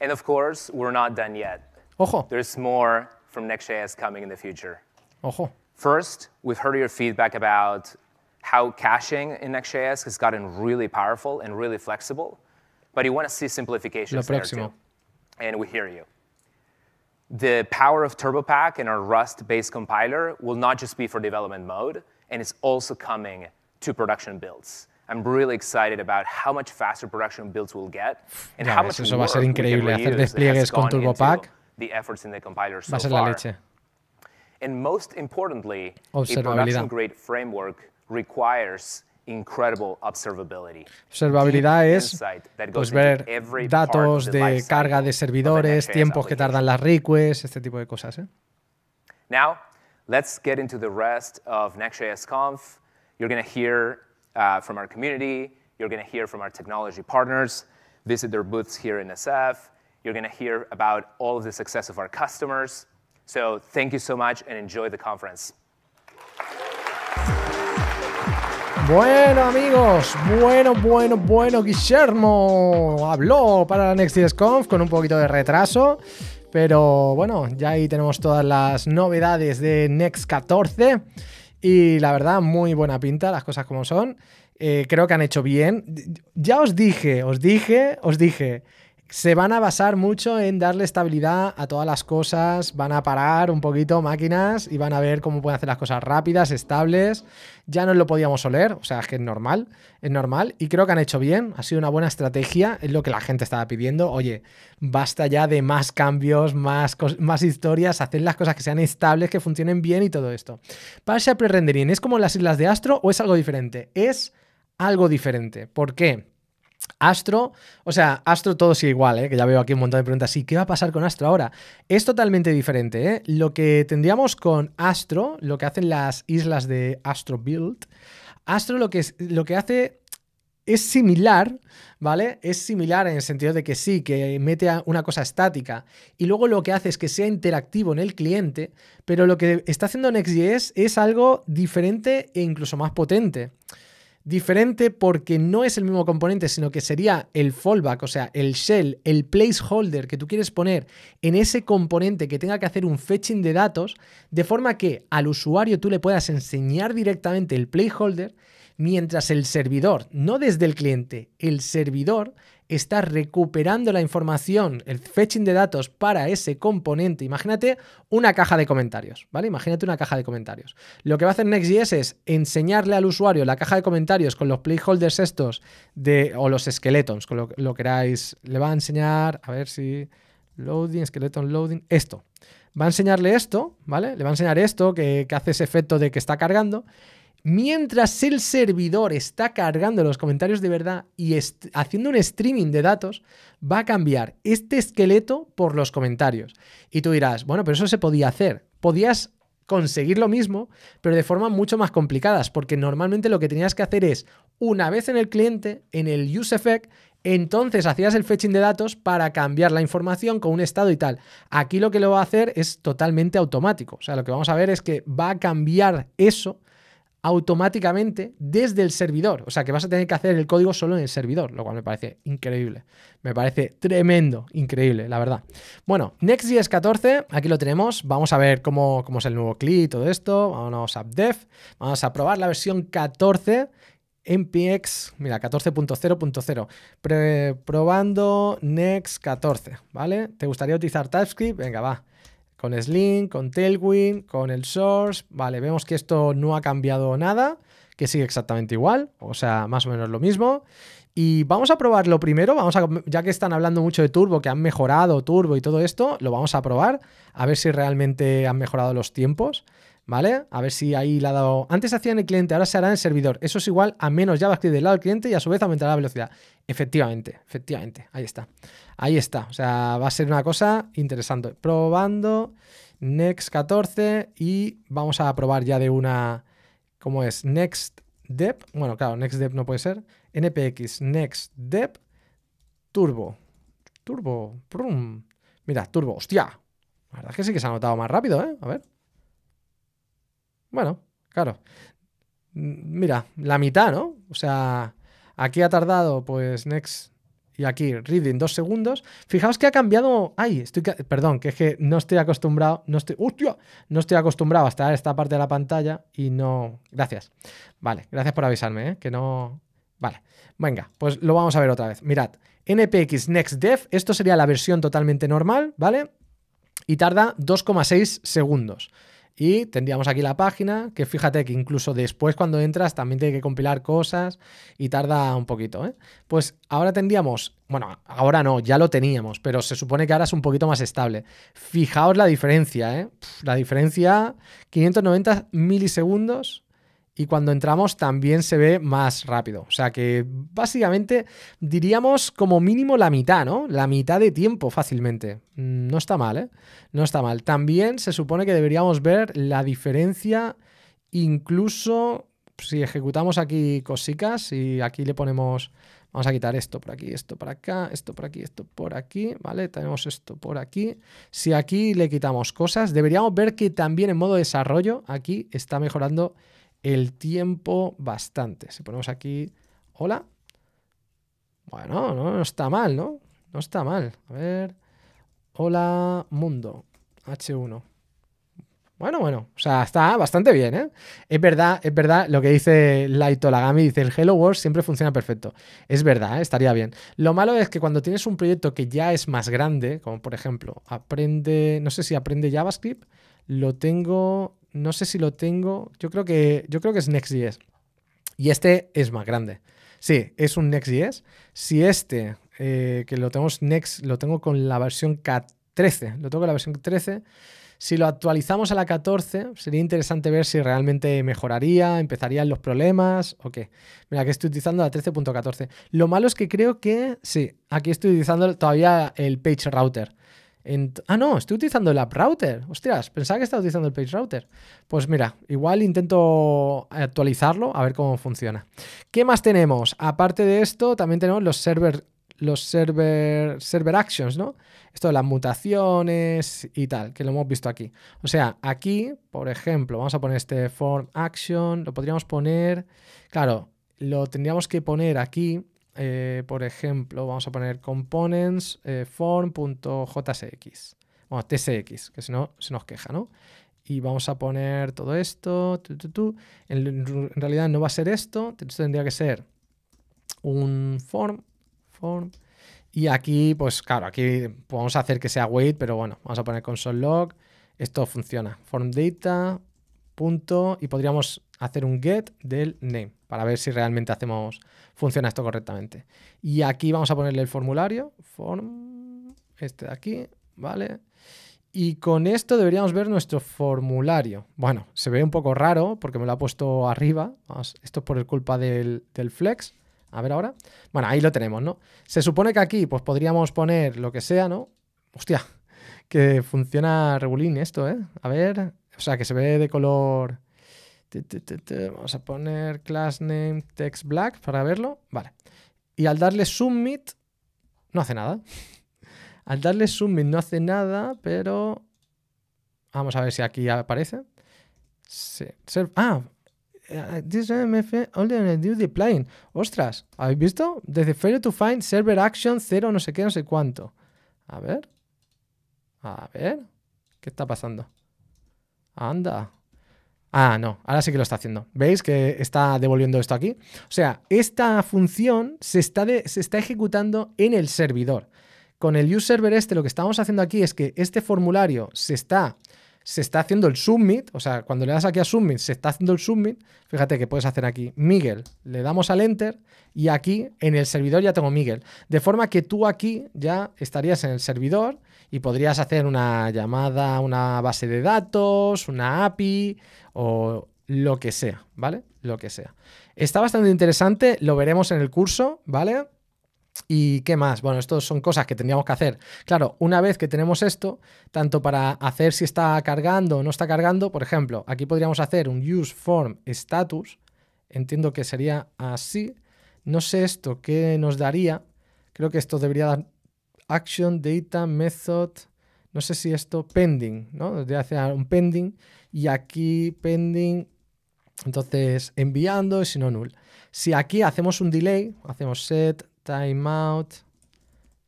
And of course, we're not done yet. Ojo. There's more from Next.js coming in the future. Ojo. First, we've heard your feedback about how caching in Next.js has gotten really powerful and really flexible, but you want to see simplifications there too. And we hear you. The power of TurboPack and our Rust-based compiler will not just be for development mode, and it's also coming to production builds. I'm really excited about how much faster production builds will get and ya how much eso va ser increíble hacer despliegues con TurboPack. The efforts in the compiler so va ser la far. And most importantly, a production grade framework requires incredible observability. Observabilidad es pues, ver datos de carga de servidores, tiempos que tardan las requests, este tipo de cosas. ¿eh? Now, let's get into the rest of Next.js Conf. You're going to hear uh, from our community. You're going to hear from our technology partners. Visit their booths here in SF. You're going to hear about all of the success of our customers. So thank you so much and enjoy the conference. Bueno amigos, bueno, bueno, bueno, Guillermo habló para la Conf con un poquito de retraso, pero bueno, ya ahí tenemos todas las novedades de Next 14 y la verdad, muy buena pinta, las cosas como son. Eh, creo que han hecho bien. Ya os dije, os dije, os dije se van a basar mucho en darle estabilidad a todas las cosas, van a parar un poquito máquinas y van a ver cómo pueden hacer las cosas rápidas, estables. Ya no lo podíamos oler, o sea, es que es normal, es normal y creo que han hecho bien, ha sido una buena estrategia, es lo que la gente estaba pidiendo. Oye, basta ya de más cambios, más, historias, hacer las cosas que sean estables, que funcionen bien y todo esto. Partial pre-rendering, ¿es como las islas de Astro o es algo diferente? Es algo diferente. ¿Por qué? Astro, o sea, Astro todo sigue igual, ¿eh? que ya veo aquí un montón de preguntas. ¿Y qué va a pasar con Astro ahora? Es totalmente diferente. ¿eh? Lo que tendríamos con Astro, lo que hacen las islas de Astro Build, Astro lo que, es, lo que hace es similar, ¿vale? Es similar en el sentido de que sí, que mete una cosa estática y luego lo que hace es que sea interactivo en el cliente, pero lo que está haciendo Next.js es algo diferente e incluso más potente diferente porque no es el mismo componente, sino que sería el fallback, o sea, el shell, el placeholder que tú quieres poner en ese componente que tenga que hacer un fetching de datos, de forma que al usuario tú le puedas enseñar directamente el placeholder, mientras el servidor, no desde el cliente, el servidor está recuperando la información, el fetching de datos para ese componente. Imagínate una caja de comentarios, ¿vale? Imagínate una caja de comentarios. Lo que va a hacer Next.js es enseñarle al usuario la caja de comentarios con los placeholders estos de, o los skeletons, con lo, lo queráis. Le va a enseñar, a ver si... Loading, skeleton loading, esto va a enseñarle esto, ¿vale? Le va a enseñar esto que, que, hace ese efecto de que está cargando mientras el servidor está cargando los comentarios de verdad y haciendo un streaming de datos, va a cambiar este esqueleto por los comentarios. Y tú dirás, bueno, pero eso se podía hacer. Podías conseguir lo mismo, pero de forma mucho más complicada, porque normalmente lo que tenías que hacer es, una vez en el cliente, en el use effect, entonces hacías el fetching de datos para cambiar la información con un estado y tal. Aquí lo que lo va a hacer es totalmente automático. O sea, lo que vamos a ver es que va a cambiar eso automáticamente desde el servidor. O sea que vas a tener que hacer el código solo en el servidor, lo cual me parece increíble. Me parece tremendo, increíble, la verdad. Bueno, Next.js 14, aquí lo tenemos. Vamos a ver cómo, es el nuevo CLI y todo esto. vamos a Dev. Vamos a probar la versión 14. MPX, mira, 14.0.0. Probando Next 14, ¿vale? ¿Te gustaría utilizar TypeScript? Venga, va con Sling, con Tailwind, con el Source. Vale, vemos que esto no ha cambiado nada, que sigue exactamente igual, o sea, más o menos lo mismo. Y vamos a probar lo primero, vamos ya que están hablando mucho de Turbo, que han mejorado Turbo y todo esto, lo vamos a probar, a ver si realmente han mejorado los tiempos. ¿vale? A ver si ahí la ha dado... Antes se hacía en el cliente, ahora se hará en el servidor. Eso es igual a menos JavaScript del lado del cliente y a su vez aumentará la velocidad. Efectivamente, efectivamente, ahí está. Ahí está, o sea, va a ser una cosa interesante. Probando Next 14 y vamos a probar ya de una... ¿Cómo es? Next Dep. Bueno, claro, Next Dep no puede ser. NPX, Next Dep, Turbo. Turbo, prum. Mira, Turbo, hostia. La verdad es que sí que se ha notado más rápido, ¿eh? A ver. Bueno, claro. Mira, la mitad, ¿no? O sea, aquí ha tardado, pues, Next y aquí Reading dos segundos. Fijaos que ha cambiado. Ay, estoy. Perdón, que es que no estoy acostumbrado. No estoy. No estoy acostumbrado a estar en esta parte de la pantalla y no. Gracias. Vale, gracias por avisarme, ¿eh? Que no. Vale. Venga, pues lo vamos a ver otra vez. Mirad, NPX Next Dev, esto sería la versión totalmente normal, ¿vale? Y tarda 2,6 segundos. Y tendríamos aquí la página, que fíjate que incluso después cuando entras también tiene que compilar cosas y tarda un poquito. ¿eh? Pues ahora tendríamos, bueno, ahora no, ya lo teníamos, pero se supone que ahora es un poquito más estable. Fijaos la diferencia, ¿eh? la diferencia, 590 milisegundos y cuando entramos también se ve más rápido. O sea que básicamente diríamos como mínimo la mitad, ¿no? La mitad de tiempo fácilmente. Mm, no está mal, ¿eh? No está mal. También se supone que deberíamos ver la diferencia incluso pues, si ejecutamos aquí cositas y aquí le ponemos... Vamos a quitar esto por aquí, esto por acá, esto por aquí, esto por aquí, ¿vale? Tenemos esto por aquí. Si aquí le quitamos cosas, deberíamos ver que también en modo desarrollo aquí está mejorando el tiempo bastante. Si ponemos aquí, hola. Bueno, no, está mal, ¿no? No está mal. A ver. Hola, mundo. H1. Bueno, bueno, o sea, está bastante bien, ¿eh? Es verdad, es verdad lo que dice Laito Lagami, dice el Hello World siempre funciona perfecto. Es verdad, ¿eh? estaría bien. Lo malo es que cuando tienes un proyecto que ya es más grande, como por ejemplo, aprende, no sé si aprende JavaScript, lo tengo no sé si lo tengo, yo creo que, yo creo que es Next.js. Y este es más grande. Sí, es un Next.js. Si este, eh, que lo tenemos Next, lo tengo con la versión 13, lo tengo con la versión 13. Si lo actualizamos a la 14, sería interesante ver si realmente mejoraría, empezarían los problemas o qué. Mira, que estoy utilizando la 13.14. Lo malo es que creo que, sí, aquí estoy utilizando todavía el page router ah, no, estoy utilizando el app router. Hostias, pensaba que estaba utilizando el page router. Pues mira, igual intento actualizarlo a ver cómo funciona. ¿Qué más tenemos? Aparte de esto, también tenemos los server, los server, server actions, ¿no? Esto de las mutaciones y tal, que lo hemos visto aquí. O sea, aquí, por ejemplo, vamos a poner este form action, lo podríamos poner, claro, lo tendríamos que poner aquí eh, por ejemplo, vamos a poner components eh, form.jsx. Bueno, tsx, que si no se nos queja, ¿no? Y vamos a poner todo esto. En, realidad no va a ser esto, esto tendría que ser un form. form y aquí, pues claro, aquí podemos hacer que sea wait, pero bueno, vamos a poner console.log Esto funciona. Form punto, y podríamos hacer un get del name para ver si realmente hacemos, funciona esto correctamente. Y aquí vamos a ponerle el formulario, form, este de aquí, ¿vale? Y con esto deberíamos ver nuestro formulario. Bueno, se ve un poco raro porque me lo ha puesto arriba. esto es por culpa del, flex. A ver ahora. Bueno, ahí lo tenemos, ¿no? Se supone que aquí pues podríamos poner lo que sea, ¿no? Hostia, <laughs> que funciona regulín esto, ¿eh? A ver, o sea, que se ve de color Vamos a poner class name text black para verlo. Vale. Y al darle submit, no hace nada. <laughs> al darle submit no hace nada, pero vamos a ver si aquí aparece. Sí. Ah, eh, this MF only on the plane. Ostras, ¿habéis visto? Desde failure to find server action 0 no sé qué, no sé cuánto. A ver. A ver. ¿Qué está pasando? Anda. Ah, no, ahora sí que lo está haciendo. ¿Veis que está devolviendo esto aquí? O sea, esta función se está, se está ejecutando en el servidor. Con el user server este lo que estamos haciendo aquí es que este formulario se está se está haciendo el submit, o sea, cuando le das aquí a submit, se está haciendo el submit, fíjate que puedes hacer aquí Miguel, le damos al enter y aquí en el servidor ya tengo Miguel, de forma que tú aquí ya estarías en el servidor y podrías hacer una llamada una base de datos, una API o lo que sea, ¿vale? Lo que sea. Está bastante interesante, lo veremos en el curso, ¿vale? ¿Y qué más? Bueno, estos son cosas que tendríamos que hacer. Claro, una vez que tenemos esto, tanto para hacer si está cargando o no está cargando, por ejemplo, aquí podríamos hacer un use form status, entiendo que sería así. No sé esto qué nos daría. Creo que esto debería dar action, data, method. No sé si esto pending, ¿no? Debería hacer un pending y aquí pending, entonces enviando y si no null. Si aquí hacemos un delay, hacemos set Timeout,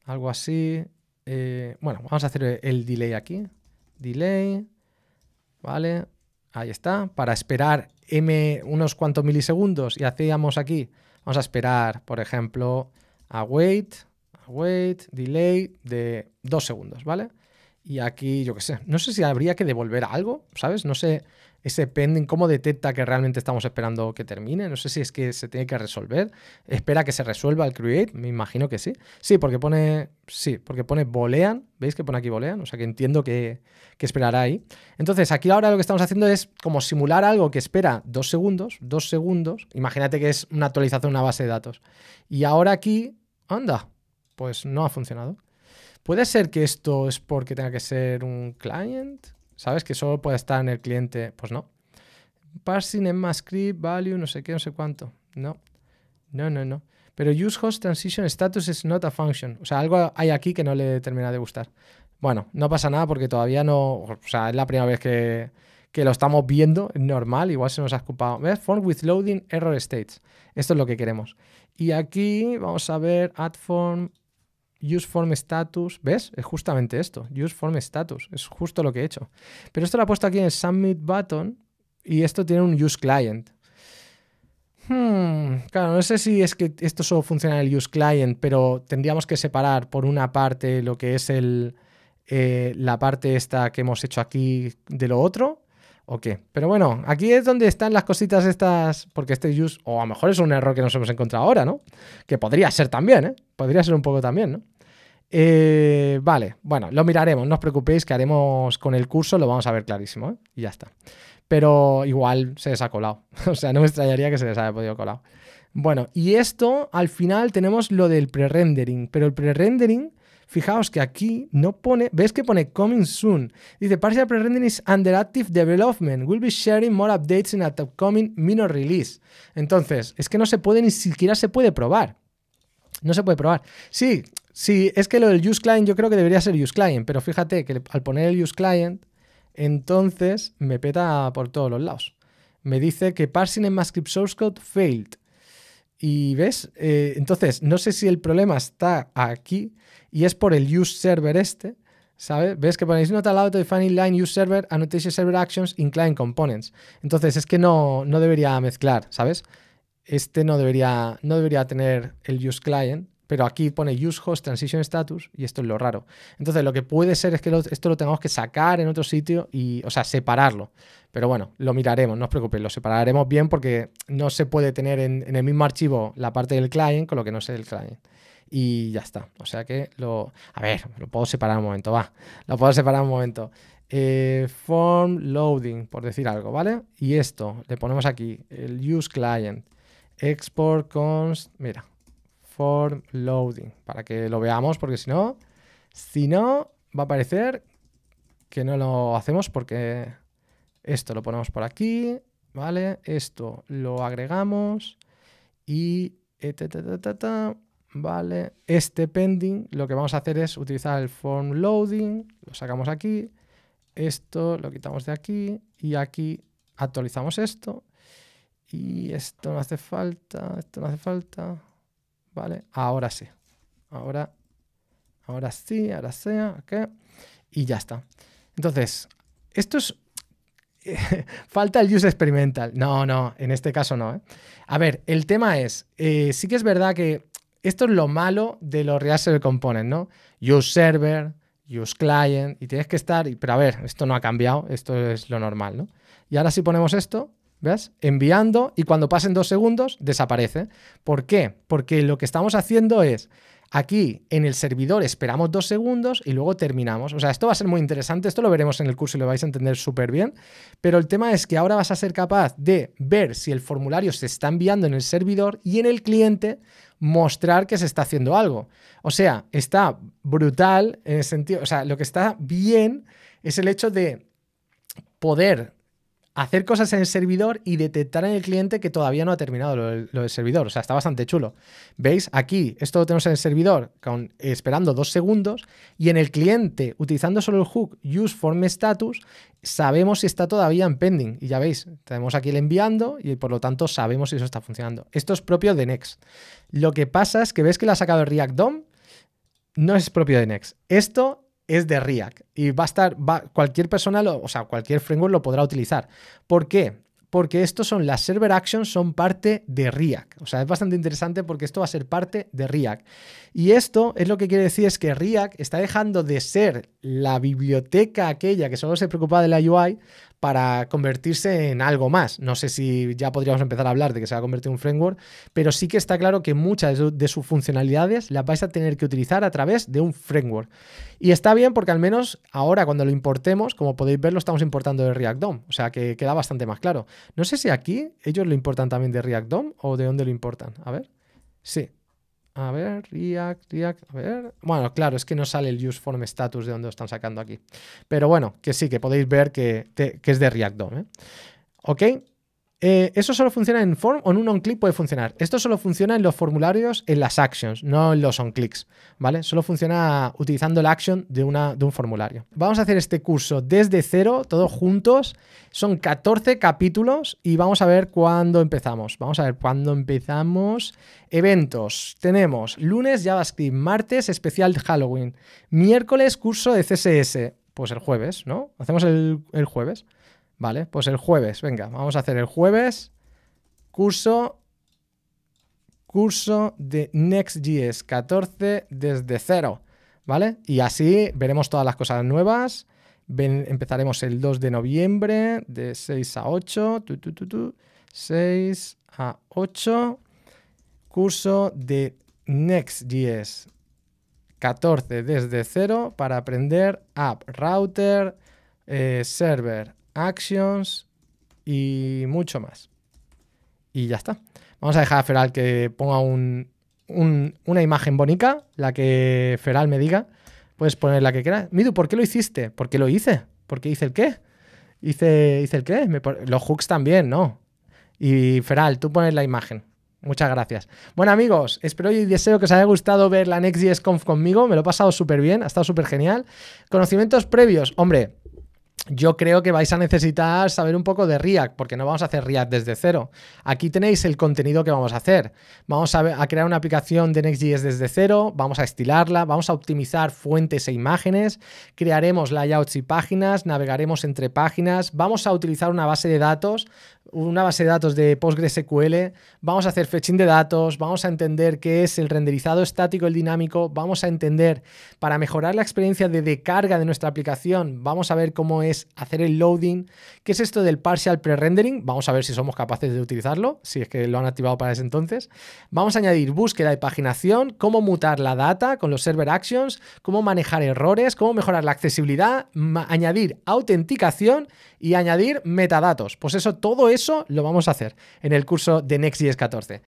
algo así. Eh, bueno, vamos a hacer el delay aquí. Delay, ¿vale? Ahí está. Para esperar M unos cuantos milisegundos y hacíamos aquí, vamos a esperar, por ejemplo, await, await, wait, delay de dos segundos, ¿vale? Y aquí, yo qué sé, no sé si habría que devolver algo, ¿sabes? No sé ese pending, cómo detecta que realmente estamos esperando que termine. No sé si es que se tiene que resolver. Espera que se resuelva el create, me imagino que sí. Sí, porque pone, sí, porque pone bolean. ¿Veis que pone aquí bolean? O sea que entiendo que, que esperará ahí. Entonces, aquí ahora lo que estamos haciendo es como simular algo que espera dos segundos, dos segundos. Imagínate que es una actualización de una base de datos. Y ahora aquí, anda, pues no ha funcionado. Puede ser que esto es porque tenga que ser un client. ¿Sabes? Que solo puede estar en el cliente. Pues no. Parsing en más script, value, no sé qué, no sé cuánto. No. No, no, no. Pero use host transition status is not a function. O sea, algo hay aquí que no le termina de gustar. Bueno, no pasa nada porque todavía no. O sea, es la primera vez que, lo estamos viendo. Normal, igual se nos ha escupado. Ver Form with loading error states. Esto es lo que queremos. Y aquí vamos a ver add form useFormStatus, ¿Ves? Es justamente esto. Use form status. Es justo lo que he hecho. Pero esto lo he puesto aquí en el submit button y esto tiene un useClient hmm, claro, no sé si es que esto solo funciona en el useClient, pero tendríamos que separar por una parte lo que es el, eh, la parte esta que hemos hecho aquí de lo otro ¿O Pero bueno, aquí es donde están las cositas estas, porque este use, o a lo mejor es un error que nos hemos encontrado ahora, ¿no? Que podría ser también, ¿eh? Podría ser un poco también, ¿no? Eh, vale, bueno, lo miraremos, no os preocupéis que haremos con el curso, lo vamos a ver clarísimo, ¿eh? Y ya está. Pero igual se les ha colado, <laughs> o sea, no me extrañaría que se les haya podido colar. Bueno, y esto al final tenemos lo del pre-rendering, pero el pre-rendering Fijaos que aquí no pone, ves que pone coming soon. Dice partial pre-rendering is under active development. We'll be sharing more updates in a upcoming minor release. Entonces, es que no se puede ni siquiera se puede probar. No se puede probar. Sí, sí, es que lo del use client yo creo que debería ser use client, pero fíjate que al poner el use client, entonces me peta por todos los lados. Me dice que parsing en mascript source code failed. Y ves, eh, entonces no sé si el problema está aquí y es por el use server este, ¿sabes? Ves que ponéis nota al lado de Define line Use Server, Annotation Server Actions, Incline Components. Entonces es que no, no debería mezclar, ¿sabes? Este no debería, no debería tener el Use Client pero aquí pone use host transition status y esto es lo raro. Entonces lo que puede ser es que esto lo tengamos que sacar en otro sitio y, o sea, separarlo. Pero bueno, lo miraremos, no os preocupéis, lo separaremos bien porque no se puede tener en, el mismo archivo la parte del client con lo que no es el client. Y ya está. O sea que lo... A ver, lo puedo separar un momento, va. Lo puedo separar un momento. Eh, form loading, por decir algo, ¿vale? Y esto, le ponemos aquí, el use client, export const, mira, form loading, para que lo veamos, porque si no, si no, va a parecer que no lo hacemos porque esto lo ponemos por aquí, ¿vale? Esto lo agregamos y... E, vale, este pending lo que vamos a hacer es utilizar el form loading, lo sacamos aquí, esto lo quitamos de aquí y aquí actualizamos esto y esto no hace falta, esto no hace falta, ¿vale? Ahora sí. Ahora, ahora sí, ahora sí, Y ya está. Entonces, esto es... <laughs> Falta el use experimental. No, no, en este caso no. ¿eh? A ver, el tema es, eh, sí que es verdad que esto es lo malo de los React Server Components, ¿no? Use Server, Use Client, y tienes que estar, pero a ver, esto no ha cambiado, esto es lo normal, ¿no? Y ahora si ponemos esto, ¿Ves? Enviando y cuando pasen dos segundos desaparece. ¿Por qué? Porque lo que estamos haciendo es aquí en el servidor esperamos dos segundos y luego terminamos. O sea, esto va a ser muy interesante, esto lo veremos en el curso y lo vais a entender súper bien, pero el tema es que ahora vas a ser capaz de ver si el formulario se está enviando en el servidor y en el cliente mostrar que se está haciendo algo. O sea, está brutal en el sentido, o sea, lo que está bien es el hecho de poder hacer cosas en el servidor y detectar en el cliente que todavía no ha terminado lo, del servidor. O sea, está bastante chulo. ¿Veis? Aquí esto lo tenemos en el servidor con, esperando dos segundos y en el cliente, utilizando solo el hook use status, sabemos si está todavía en pending. Y ya veis, tenemos aquí el enviando y por lo tanto sabemos si eso está funcionando. Esto es propio de Next. Lo que pasa es que ves que le ha sacado el React DOM, no es propio de Next. Esto es de React y va a estar, cualquier persona, o sea, cualquier framework lo podrá utilizar. ¿Por qué? Porque estos son las server actions, son parte de React. O sea, es bastante interesante porque esto va a ser parte de React. Y esto es lo que quiere decir es que React está dejando de ser la biblioteca aquella que solo se preocupaba de la UI para convertirse en algo más. No sé si ya podríamos empezar a hablar de que se va a convertir en un framework, pero sí que está claro que muchas de sus funcionalidades las vais a tener que utilizar a través de un framework. Y está bien porque al menos ahora cuando lo importemos, como podéis ver, lo estamos importando de React DOM, o sea que queda bastante más claro. No sé si aquí ellos lo importan también de React DOM o de dónde lo importan. A ver. Sí, a ver, React, React, a ver. Bueno, claro, es que no sale el useForm status de donde lo están sacando aquí. Pero bueno, que sí, que podéis ver que, que es de React DOM. ¿eh? ¿Ok? Eh, eso solo funciona en form o en un on-click puede funcionar. Esto solo funciona en los formularios, en las actions, no en los on-clicks, ¿vale? Solo funciona utilizando la action de, una, de un formulario. Vamos a hacer este curso desde cero, todos juntos. Son 14 capítulos y vamos a ver cuándo empezamos. Vamos a ver cuándo empezamos. Eventos. Tenemos lunes JavaScript, martes especial Halloween, miércoles curso de CSS. Pues el jueves, ¿no? Hacemos el jueves. Vale, pues el jueves, venga, vamos a hacer el jueves curso curso de Next.js 14 desde cero, ¿vale? Y así veremos todas las cosas nuevas. empezaremos el 2 de noviembre de 6 a 8, 6 a 8, curso de Next.js 14 desde cero para aprender app, router, eh, server, actions y mucho más. Y ya está. Vamos a dejar a Feral que ponga un, una imagen bonita, la que Feral me diga. Puedes poner la que quieras. Midu, ¿por qué lo hiciste? ¿Por qué lo hice? ¿Por qué hice el qué? Hice, hice el qué. los hooks también, ¿no? Y Feral, tú pones la imagen. Muchas gracias. Bueno, amigos, espero y deseo que os haya gustado ver la Conf conmigo. Me lo he pasado súper bien, ha estado súper genial. Conocimientos previos, hombre, yo creo que vais a necesitar saber un poco de React, porque no vamos a hacer React desde cero. Aquí tenéis el contenido que vamos a hacer. Vamos a, crear una aplicación de Next.js desde cero, vamos a estilarla, vamos a optimizar fuentes e imágenes, crearemos layouts y páginas, navegaremos entre páginas, vamos a utilizar una base de datos una base de datos de PostgreSQL, vamos a hacer fetching de datos, vamos a entender qué es el renderizado estático, el dinámico, vamos a entender para mejorar la experiencia de descarga de nuestra aplicación, vamos a ver cómo es hacer el loading, qué es esto del partial pre-rendering, vamos a ver si somos capaces de utilizarlo, si es que lo han activado para ese entonces, vamos a añadir búsqueda y paginación, cómo mutar la data con los server actions, cómo manejar errores, cómo mejorar la accesibilidad, añadir autenticación y añadir metadatos. Pues eso, todo es eso lo vamos a hacer en el curso de Next.js 14.